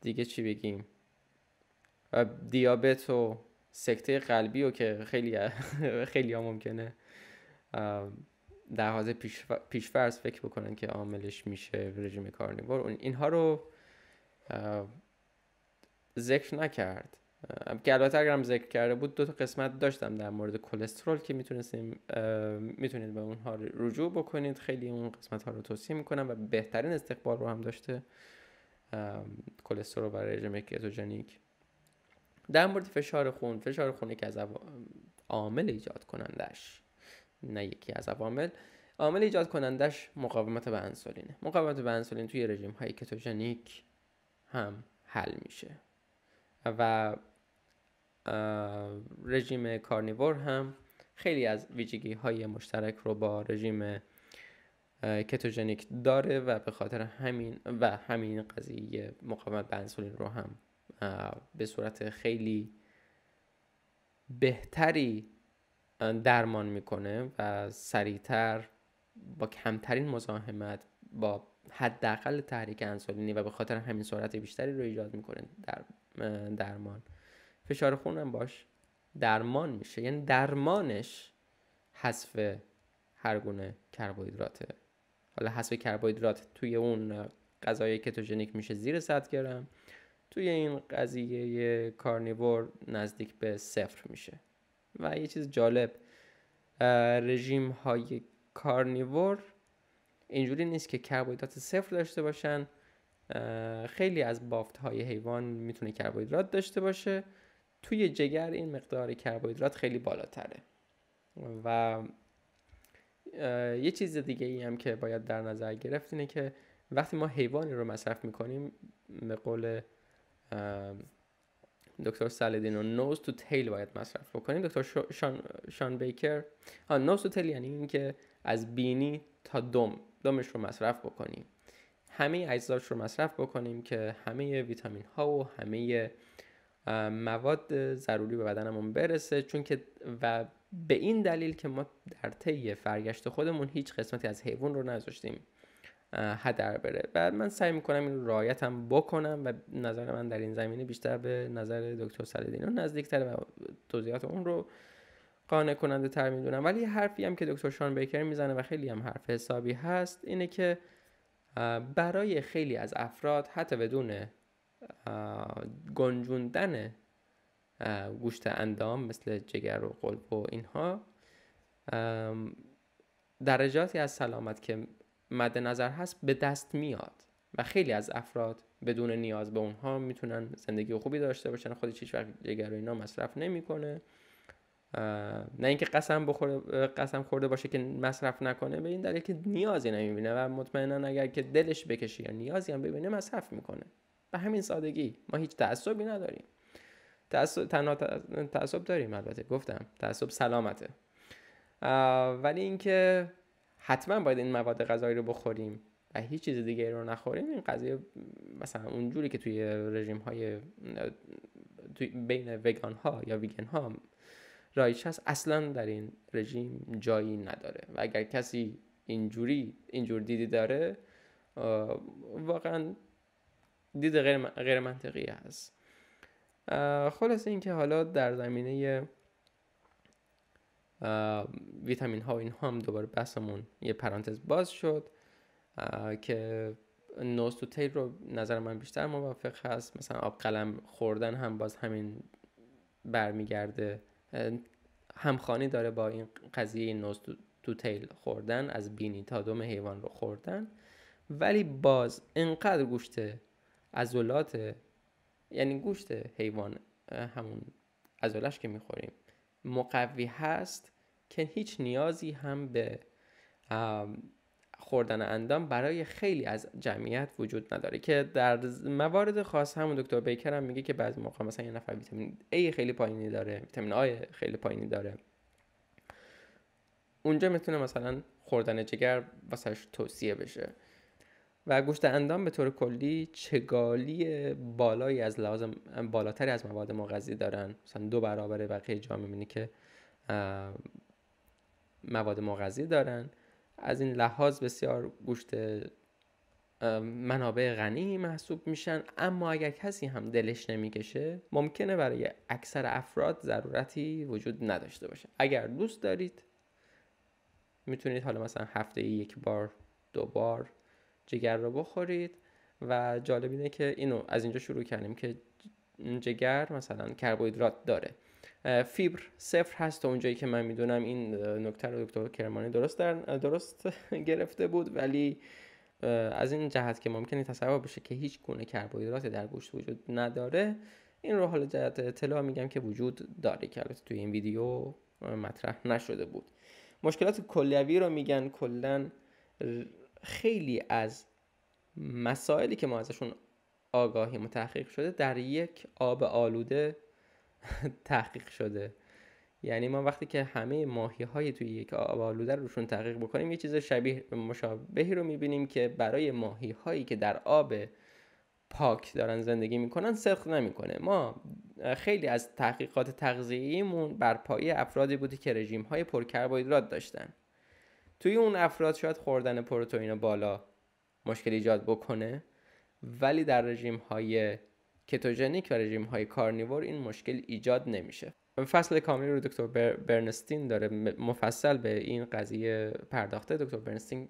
[SPEAKER 1] دیگه چی بگیم و دیابت و سکته قلبی و که خیلی خیلی ها ممکنه در پیش فرض فکر بکنن که عاملش میشه رژیم کارنیوار اینها رو ذکر نکرد که البته اگرم ذکر کرده بود دو تا قسمت داشتم در مورد کلسترول که میتونستیم میتونید به اونها رجوع بکنید خیلی اون قسمت ها رو توصیه میکنم و بهترین استقبال رو هم داشته کلسترول و رژیم کتوژنیک در مورد فشار خون فشار خون که از عامل ایجاد کنندش نه یکی از عوامل عامل ایجاد کنندش مقاومت به انسولینه مقاومت به انسولین توی رژیم های کتوژنیک هم حل میشه و رژیم کارنیور هم خیلی از ویژگی های مشترک رو با رژیم کتوژنیک داره و به خاطر همین و همین قضیه مقاومت به انسولین رو هم به صورت خیلی بهتری درمان میکنه و سریعتر با کمترین مزاحمت با حداقل تحریک انسولینی و به خاطر همین سرعت بیشتری رو ایجاد میکنه در درمان فشار خون هم باش درمان میشه یعنی درمانش حذف هر گونه کربوهیدراته حالا حذف کربوهیدرات توی اون غذای کتوژنیک میشه زیر 100 گرم توی این قضیه کارنیور نزدیک به صفر میشه و یه چیز جالب رژیم های کارنیور اینجوری نیست که کربوهیدرات صفر داشته باشن خیلی از بافت های حیوان میتونه کربوهیدرات داشته باشه توی جگر این مقدار کربوهیدرات خیلی بالاتره و یه چیز دیگه ای هم که باید در نظر گرفت اینه که وقتی ما حیوانی رو مصرف میکنیم به قول دکتر سالدینو نوز تو تیل باید مصرف بکنیم دکتر شان, شان بیکر ها نوز تو تیل یعنی اینکه از بینی تا دم دمش رو مصرف بکنیم همه اجزاش رو مصرف بکنیم که همه ویتامین ها و همه مواد ضروری به بدنمون برسه چون که و به این دلیل که ما در طی فرگشت خودمون هیچ قسمتی از حیوان رو نذاشتیم هدر بره بعد من سعی میکنم این رایتم بکنم و نظر من در این زمینه بیشتر به نظر دکتر سلدینو نزدیکتره و توضیحات اون رو قانع کننده تر میدونم ولی حرفی هم که دکتر شان بیکر میزنه و خیلی هم حرف حسابی هست اینه که برای خیلی از افراد حتی بدون گنجوندن گوشت اندام مثل جگر و قلب و اینها درجاتی از سلامت که مد نظر هست به دست میاد و خیلی از افراد بدون نیاز به اونها میتونن زندگی خوبی داشته باشن خودش هیچ وقت جگر اینا مصرف نمیکنه نه اینکه قسم بخوره قسم خورده باشه که مصرف نکنه به این دلیل که نیازی نمیبینه و مطمئنا اگر که دلش بکشه یا نیازی هم ببینه مصرف میکنه به همین سادگی ما هیچ تعصبی نداریم تعصب تنها تعصب داریم البته گفتم تعصب سلامته ولی اینکه حتما باید این مواد غذایی رو بخوریم و هیچ چیز دیگه رو نخوریم این قضیه مثلا اونجوری که توی رژیم های توی بین وگان ها یا ویگن ها رایش هست اصلا در این رژیم جایی نداره و اگر کسی اینجوری اینجور دیدی داره واقعا دید غیر, غیر منطقی هست خلاصه اینکه حالا در زمینه ویتامین ها و اینها هم دوباره بحثمون یه پرانتز باز شد که نوز تو تیل رو نظر من بیشتر موافق هست مثلا آب قلم خوردن هم باز همین برمیگرده همخانی داره با این قضیه نوز تو تیل خوردن از بینی تا دوم حیوان رو خوردن ولی باز انقدر گوشت ازولات یعنی گوشت حیوان همون ازولش که میخوریم مقوی هست که هیچ نیازی هم به خوردن اندام برای خیلی از جمعیت وجود نداره که در موارد خاص همون دکتر بیکر هم میگه که بعضی موقع مثلا یه نفر ویتامین ای خیلی پایینی داره ویتامین آی خیلی پایینی داره اونجا میتونه مثلا خوردن جگر واسش توصیه بشه و گوشت اندام به طور کلی چگالی بالایی از لازم بالاتری از مواد مغذی دارن مثلا دو برابر بقیه جا میبینی که مواد مغذی دارن از این لحاظ بسیار گوشت منابع غنی محسوب میشن اما اگر کسی هم دلش نمیکشه ممکنه برای اکثر افراد ضرورتی وجود نداشته باشه اگر دوست دارید میتونید حالا مثلا هفته یک بار دو بار جگر رو بخورید و جالب اینه که اینو از اینجا شروع کردیم که جگر مثلا کربوهیدرات داره فیبر صفر هست تا اونجایی که من میدونم این نکته رو دکتر کرمانی درست در درست گرفته بود ولی از این جهت که ممکنه تصور بشه که هیچ گونه کربوهیدراتی در گوشت وجود نداره این رو حالا جهت اطلاع میگم که وجود داره که البته توی این ویدیو مطرح نشده بود مشکلات کلیوی رو میگن کلا خیلی از مسائلی که ما ازشون آگاهی متحقیق شده در یک آب آلوده تحقیق شده یعنی ما وقتی که همه ماهی های توی یک آب آلوده روشون تحقیق بکنیم یه چیز شبیه مشابهی رو میبینیم که برای ماهی هایی که در آب پاک دارن زندگی میکنن صدق نمیکنه ما خیلی از تحقیقات تغذیهیمون بر پایه افرادی بوده که رژیم های پر داشتن توی اون افراد شاید خوردن پروتئین بالا مشکل ایجاد بکنه ولی در رژیم های کتوژنیک و رژیم های کارنیور این مشکل ایجاد نمیشه فصل کاملی رو دکتر برنستین داره مفصل به این قضیه پرداخته دکتر برنستین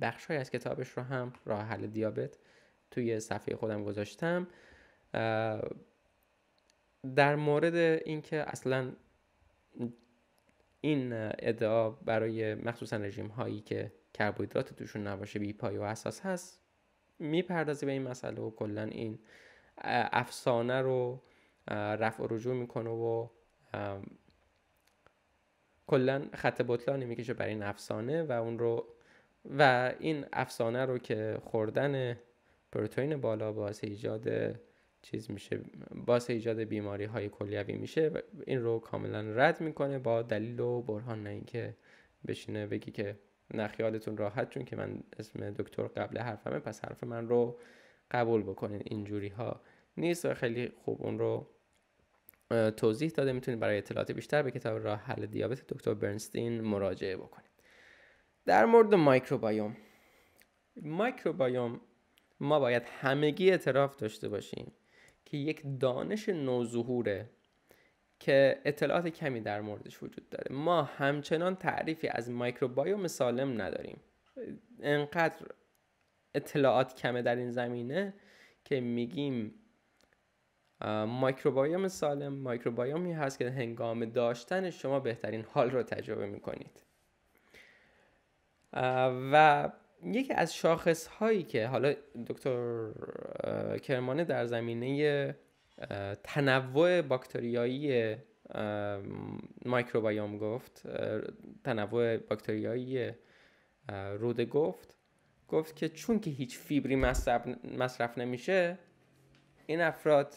[SPEAKER 1] بخش های از کتابش رو هم راه حل دیابت توی صفحه خودم گذاشتم در مورد اینکه اصلا این ادعا برای مخصوصا رژیم هایی که کربوهیدرات توشون نباشه بی پای و اساس هست میپردازه به این مسئله و کلا این افسانه رو رفع رجوع میکنه و کلا خط بطلانی میکشه برای این افسانه و اون رو و این افسانه رو که خوردن پروتئین بالا باعث ایجاد چیز میشه باعث ایجاد بیماری های کلیوی میشه و این رو کاملا رد میکنه با دلیل و برهان نه اینکه بشینه بگی که نخیالتون راحت چون که من اسم دکتر قبل حرفمه پس حرف من رو قبول بکنید اینجوری ها نیست و خیلی خوب اون رو توضیح داده میتونید برای اطلاعات بیشتر به کتاب راه حل دیابت دکتر برنستین مراجعه بکنید در مورد مایکروبایوم مایکروبایوم ما باید همگی اعتراف داشته باشیم که یک دانش نوظهوره که اطلاعات کمی در موردش وجود داره ما همچنان تعریفی از مایکروبایوم سالم نداریم انقدر اطلاعات کمه در این زمینه که میگیم مایکروبایوم سالم مایکروبایومی هست که هنگام داشتن شما بهترین حال رو تجربه میکنید و یکی از شاخص هایی که حالا دکتر کرمانه در زمینه تنوع باکتریایی مایکروبایوم گفت تنوع باکتریایی روده گفت گفت که چون که هیچ فیبری مصرف, نمیشه این افراد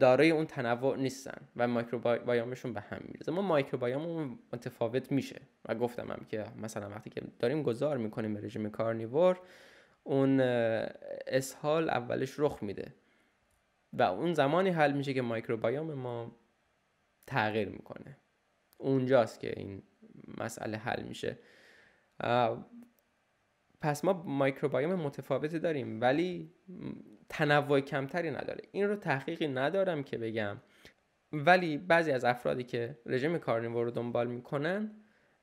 [SPEAKER 1] دارای اون تنوع نیستن و مایکروبایومشون به هم میرزه ما اون متفاوت میشه و گفتم هم که مثلا وقتی که داریم گذار میکنیم به رژیم کارنیور اون اسهال اولش رخ میده و اون زمانی حل میشه که مایکروبایام ما تغییر میکنه اونجاست که این مسئله حل میشه پس ما مایکروبایوم متفاوتی داریم ولی تنوع کمتری نداره این رو تحقیقی ندارم که بگم ولی بعضی از افرادی که رژیم کارنیور رو دنبال میکنن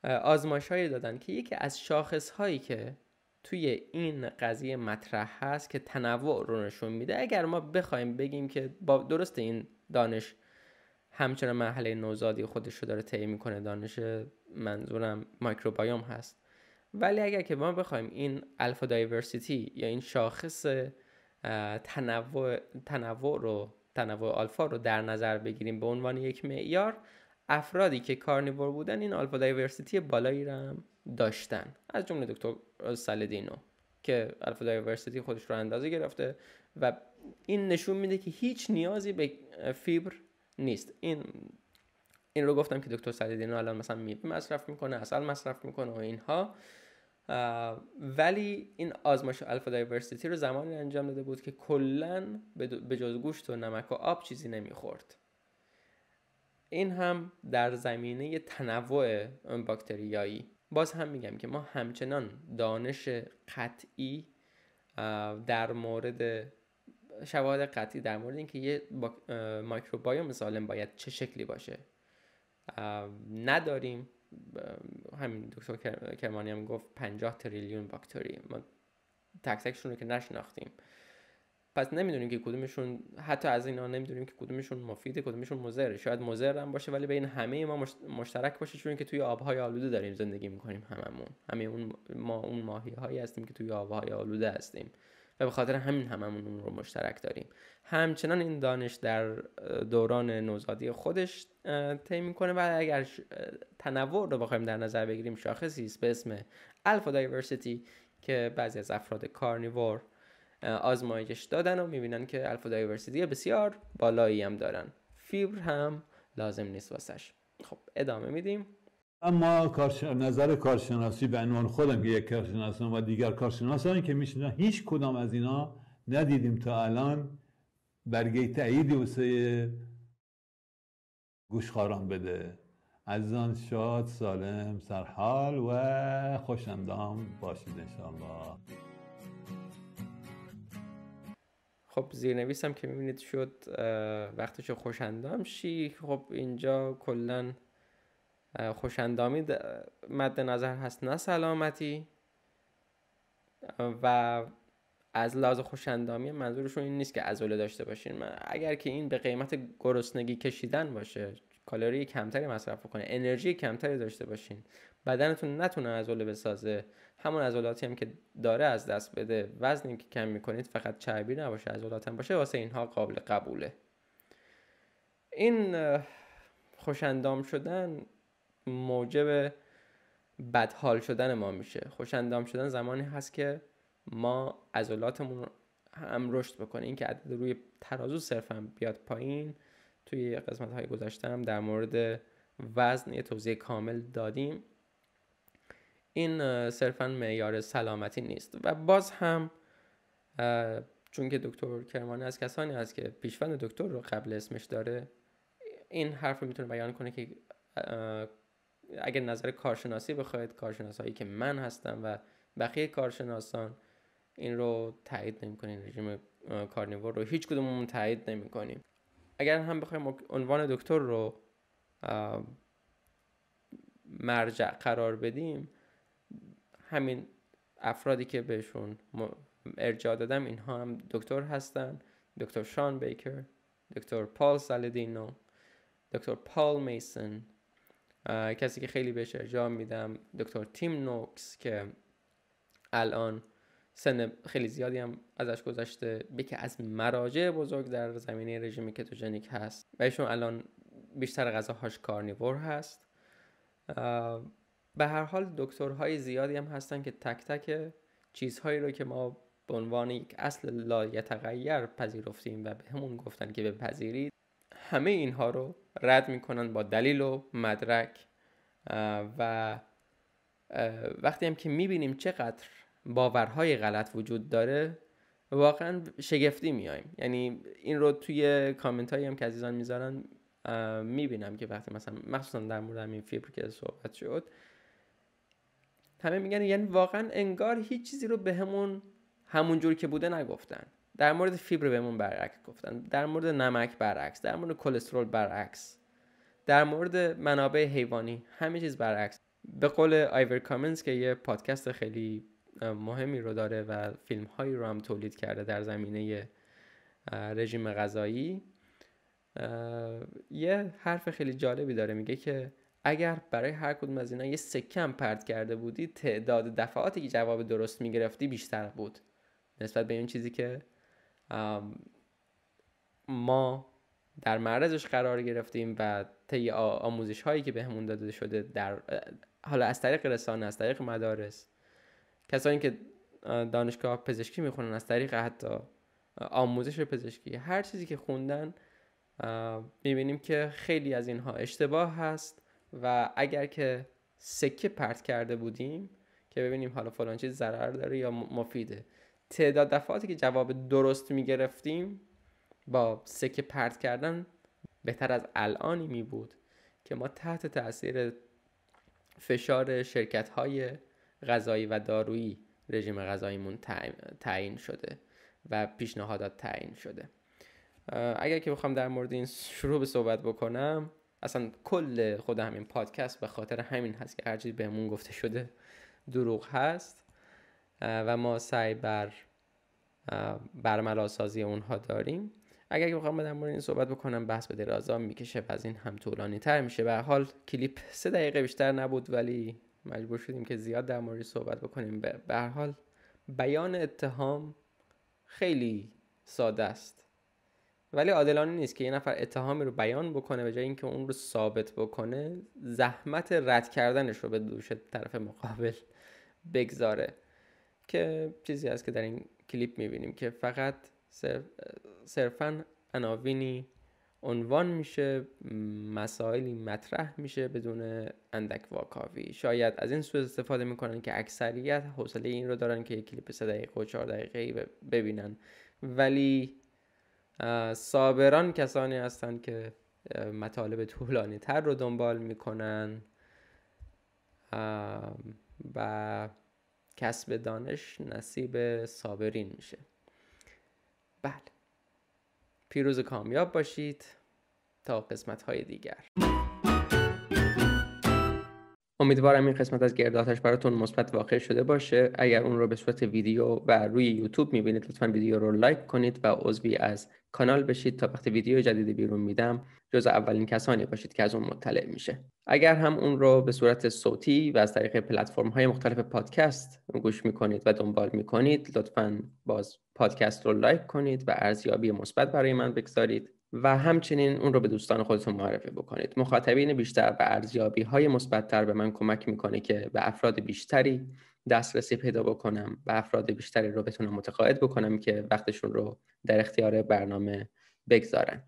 [SPEAKER 1] آزمایش هایی دادن که یکی از شاخص هایی که توی این قضیه مطرح هست که تنوع رو نشون میده اگر ما بخوایم بگیم که با درست این دانش همچنان مرحله نوزادی خودش رو داره طی میکنه دانش منظورم مایکروبایوم هست ولی اگر که ما بخوایم این الفا دایورسیتی یا این شاخص تنوع, تنوع رو تنوع آلفا رو در نظر بگیریم به عنوان یک معیار افرادی که کارنیور بودن این آلفا دایورسیتی بالایی را هم داشتن از جمله دکتر سالدینو که الفا دایورسیتی خودش رو اندازه گرفته و این نشون میده که هیچ نیازی به فیبر نیست این این رو گفتم که دکتر صدیدین الان مثلا میوه مصرف میکنه اصل مصرف میکنه و اینها ولی این آزمایش الفا دایورسیتی رو زمانی انجام داده بود که کلا به جز گوشت و نمک و آب چیزی نمیخورد این هم در زمینه تنوع باکتریایی باز هم میگم که ما همچنان دانش قطعی در مورد شواهد قطعی در مورد اینکه یه با... بایم سالم باید چه شکلی باشه نداریم همین دکتر کرمانی هم گفت 50 تریلیون باکتری ما تکسکشون رو که نشناختیم پس نمیدونیم که کدومشون حتی از اینا نمیدونیم که کدومشون مفیده کدومشون مضر شاید مضر هم باشه ولی بین همه ما مشترک باشه چون که توی آبهای آلوده داریم زندگی میکنیم هممون همه اون ما اون ماهی هایی هستیم که توی آبهای آلوده هستیم و به خاطر همین هممون اون رو مشترک داریم همچنان این دانش در دوران نوزادی خودش طی میکنه و اگر تنور تنوع رو بخوایم در نظر بگیریم شاخصی است به اسم الفا دایورسیتی که بعضی از افراد کارنیور آزمایش دادن و میبینن که الفا دایورسیتی بسیار بالایی هم دارن فیبر هم لازم نیست واسش خب ادامه میدیم
[SPEAKER 2] اما نظر کارشناسی به عنوان خودم که یک کارشناس و دیگر کارشناسانی که میشنن هیچ کدام از اینا ندیدیم تا الان برگه و گوشخاران بده عزیزان شاد سالم سرحال و خوشندام باشید انشاءالله
[SPEAKER 1] خب زیرنویسم که میبینید شد وقتی وقتش خوشندام شی خب اینجا کلا خوشندامی مد نظر هست نه سلامتی و از لازم خوشندامی منظورشون این نیست که عضله داشته باشین من اگر که این به قیمت گرسنگی کشیدن باشه کالری کمتری مصرف کنه انرژی کمتری داشته باشین بدنتون نتونه عضله بسازه همون عضلاتی هم که داره از دست بده وزنی که کم میکنید فقط چربی نباشه عضلات باشه واسه اینها قابل قبوله این خوشندام شدن موجب بدحال شدن ما میشه خوشندام شدن زمانی هست که ما عضلاتمون هم رشد بکنه این که عدد روی ترازو صرفا بیاد پایین توی قسمت های گذشته هم در مورد وزن یه توضیح کامل دادیم این صرفا معیار سلامتی نیست و باز هم چون که دکتر کرمانی از کسانی هست که پیشوند دکتر رو قبل اسمش داره این حرف رو میتونه بیان کنه که اگر نظر کارشناسی بخواید کارشناسایی که من هستم و بقیه کارشناسان این رو تایید نمیکنیم رژیم کارنیور رو هیچ کدوممون تایید نمیکنیم اگر هم بخوایم عنوان دکتر رو مرجع قرار بدیم همین افرادی که بهشون ارجاع دادم اینها هم دکتر هستن دکتر شان بیکر دکتر پال سالدینو دکتر پال میسن کسی که خیلی بهش ارجاع میدم دکتر تیم نوکس که الان سن خیلی زیادی هم ازش گذشته یکی از مراجع بزرگ در زمینه رژیم کتوژنیک هست و ایشون الان بیشتر غذاهاش کارنیور هست به هر حال دکترهای زیادی هم هستن که تک تک چیزهایی رو که ما به عنوان یک اصل لایتغیر پذیرفتیم و بهمون همون گفتن که بپذیرید همه اینها رو رد میکنن با دلیل و مدرک و وقتی هم که میبینیم چقدر باورهای غلط وجود داره واقعا شگفتی میایم یعنی این رو توی کامنت هایی هم که عزیزان میذارن میبینم که وقتی مثلا مخصوصا در مورد همین فیبر که صحبت شد همه میگن یعنی واقعا انگار هیچ چیزی رو بهمون همون جور که بوده نگفتن در مورد فیبر بهمون برعکس گفتن در مورد نمک برعکس در مورد کلسترول برعکس در مورد منابع حیوانی همه چیز برعکس به قول آیور کامنز که یه پادکست خیلی مهمی رو داره و فیلم هایی رو هم تولید کرده در زمینه رژیم غذایی یه حرف خیلی جالبی داره میگه که اگر برای هر کدوم از اینا یه سکم هم پرت کرده بودی تعداد دفعاتی که جواب درست میگرفتی بیشتر بود نسبت به این چیزی که ما در معرضش قرار گرفتیم و طی آموزش هایی که بهمون داده شده در حالا از طریق رسانه از طریق مدارس کسانی که دانشگاه پزشکی میخونن از طریق حتی آموزش پزشکی هر چیزی که خوندن میبینیم که خیلی از اینها اشتباه هست و اگر که سکه پرت کرده بودیم که ببینیم حالا فلان چیز ضرر داره یا مفیده تعداد دفعاتی که جواب درست میگرفتیم با سکه پرت کردن بهتر از الانی می بود که ما تحت تاثیر فشار شرکت های غذایی و دارویی رژیم غذاییمون تعیین شده و پیشنهادات تعیین شده اگر که بخوام در مورد این شروع به صحبت بکنم اصلا کل خود همین پادکست به خاطر همین هست که هرچی بهمون گفته شده دروغ هست و ما سعی بر سازی اونها داریم اگر که بخوام در مورد این صحبت بکنم بحث به درازا میکشه و از این هم طولانی تر میشه به حال کلیپ سه دقیقه بیشتر نبود ولی مجبور شدیم که زیاد در مورد صحبت بکنیم به حال بیان اتهام خیلی ساده است ولی عادلانه نیست که یه نفر اتهامی رو بیان بکنه به جای اینکه اون رو ثابت بکنه زحمت رد کردنش رو به دوش طرف مقابل بگذاره که چیزی هست که در این کلیپ میبینیم که فقط صرفا عناوینی عنوان میشه مسائلی مطرح میشه بدون اندک واکاوی شاید از این سو استفاده میکنن که اکثریت حوصله این رو دارن که یک کلیپ 3 دقیقه و 4 دقیقه ببینن ولی صابران کسانی هستند که مطالب طولانی تر رو دنبال میکنن و کسب دانش نصیب صابرین میشه بله پیروز کامیاب باشید تا قسمت های دیگر امیدوارم این قسمت از گرداتش براتون مثبت واقع شده باشه اگر اون رو به صورت ویدیو و روی یوتیوب میبینید لطفا ویدیو رو لایک کنید و عضوی از کانال بشید تا وقتی ویدیو جدیدی بیرون میدم جز اولین کسانی باشید که از اون مطلع میشه اگر هم اون رو به صورت صوتی و از طریق پلتفرم های مختلف پادکست گوش میکنید و دنبال میکنید لطفا باز پادکست رو لایک کنید و ارزیابی مثبت برای من بگذارید و همچنین اون رو به دوستان خودتون معرفی بکنید مخاطبین بیشتر و ارزیابی های مثبتتر به من کمک میکنه که به افراد بیشتری دسترسی پیدا بکنم و افراد بیشتری رو بتونم متقاعد بکنم که وقتشون رو در اختیار برنامه بگذارن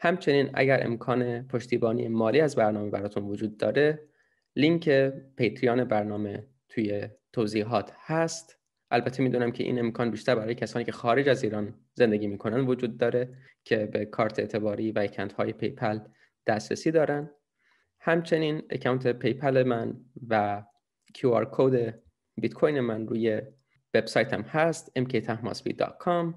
[SPEAKER 1] همچنین اگر امکان پشتیبانی مالی از برنامه براتون وجود داره لینک پیتریان برنامه توی توضیحات هست البته میدونم که این امکان بیشتر برای کسانی که خارج از ایران زندگی میکنن وجود داره که به کارت اعتباری و اکانت های پیپل دسترسی دارن همچنین اکانت پیپل من و QR کد بیت کوین من روی وبسایتم هست mktahmasbi.com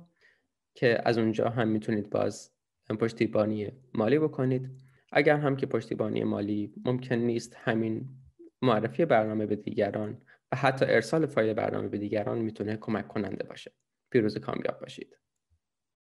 [SPEAKER 1] که از اونجا هم میتونید باز پشتیبانی مالی بکنید اگر هم که پشتیبانی مالی ممکن نیست همین معرفی برنامه به دیگران و حتی ارسال فایل برنامه به دیگران میتونه کمک کننده باشه پیروز کامیاب باشید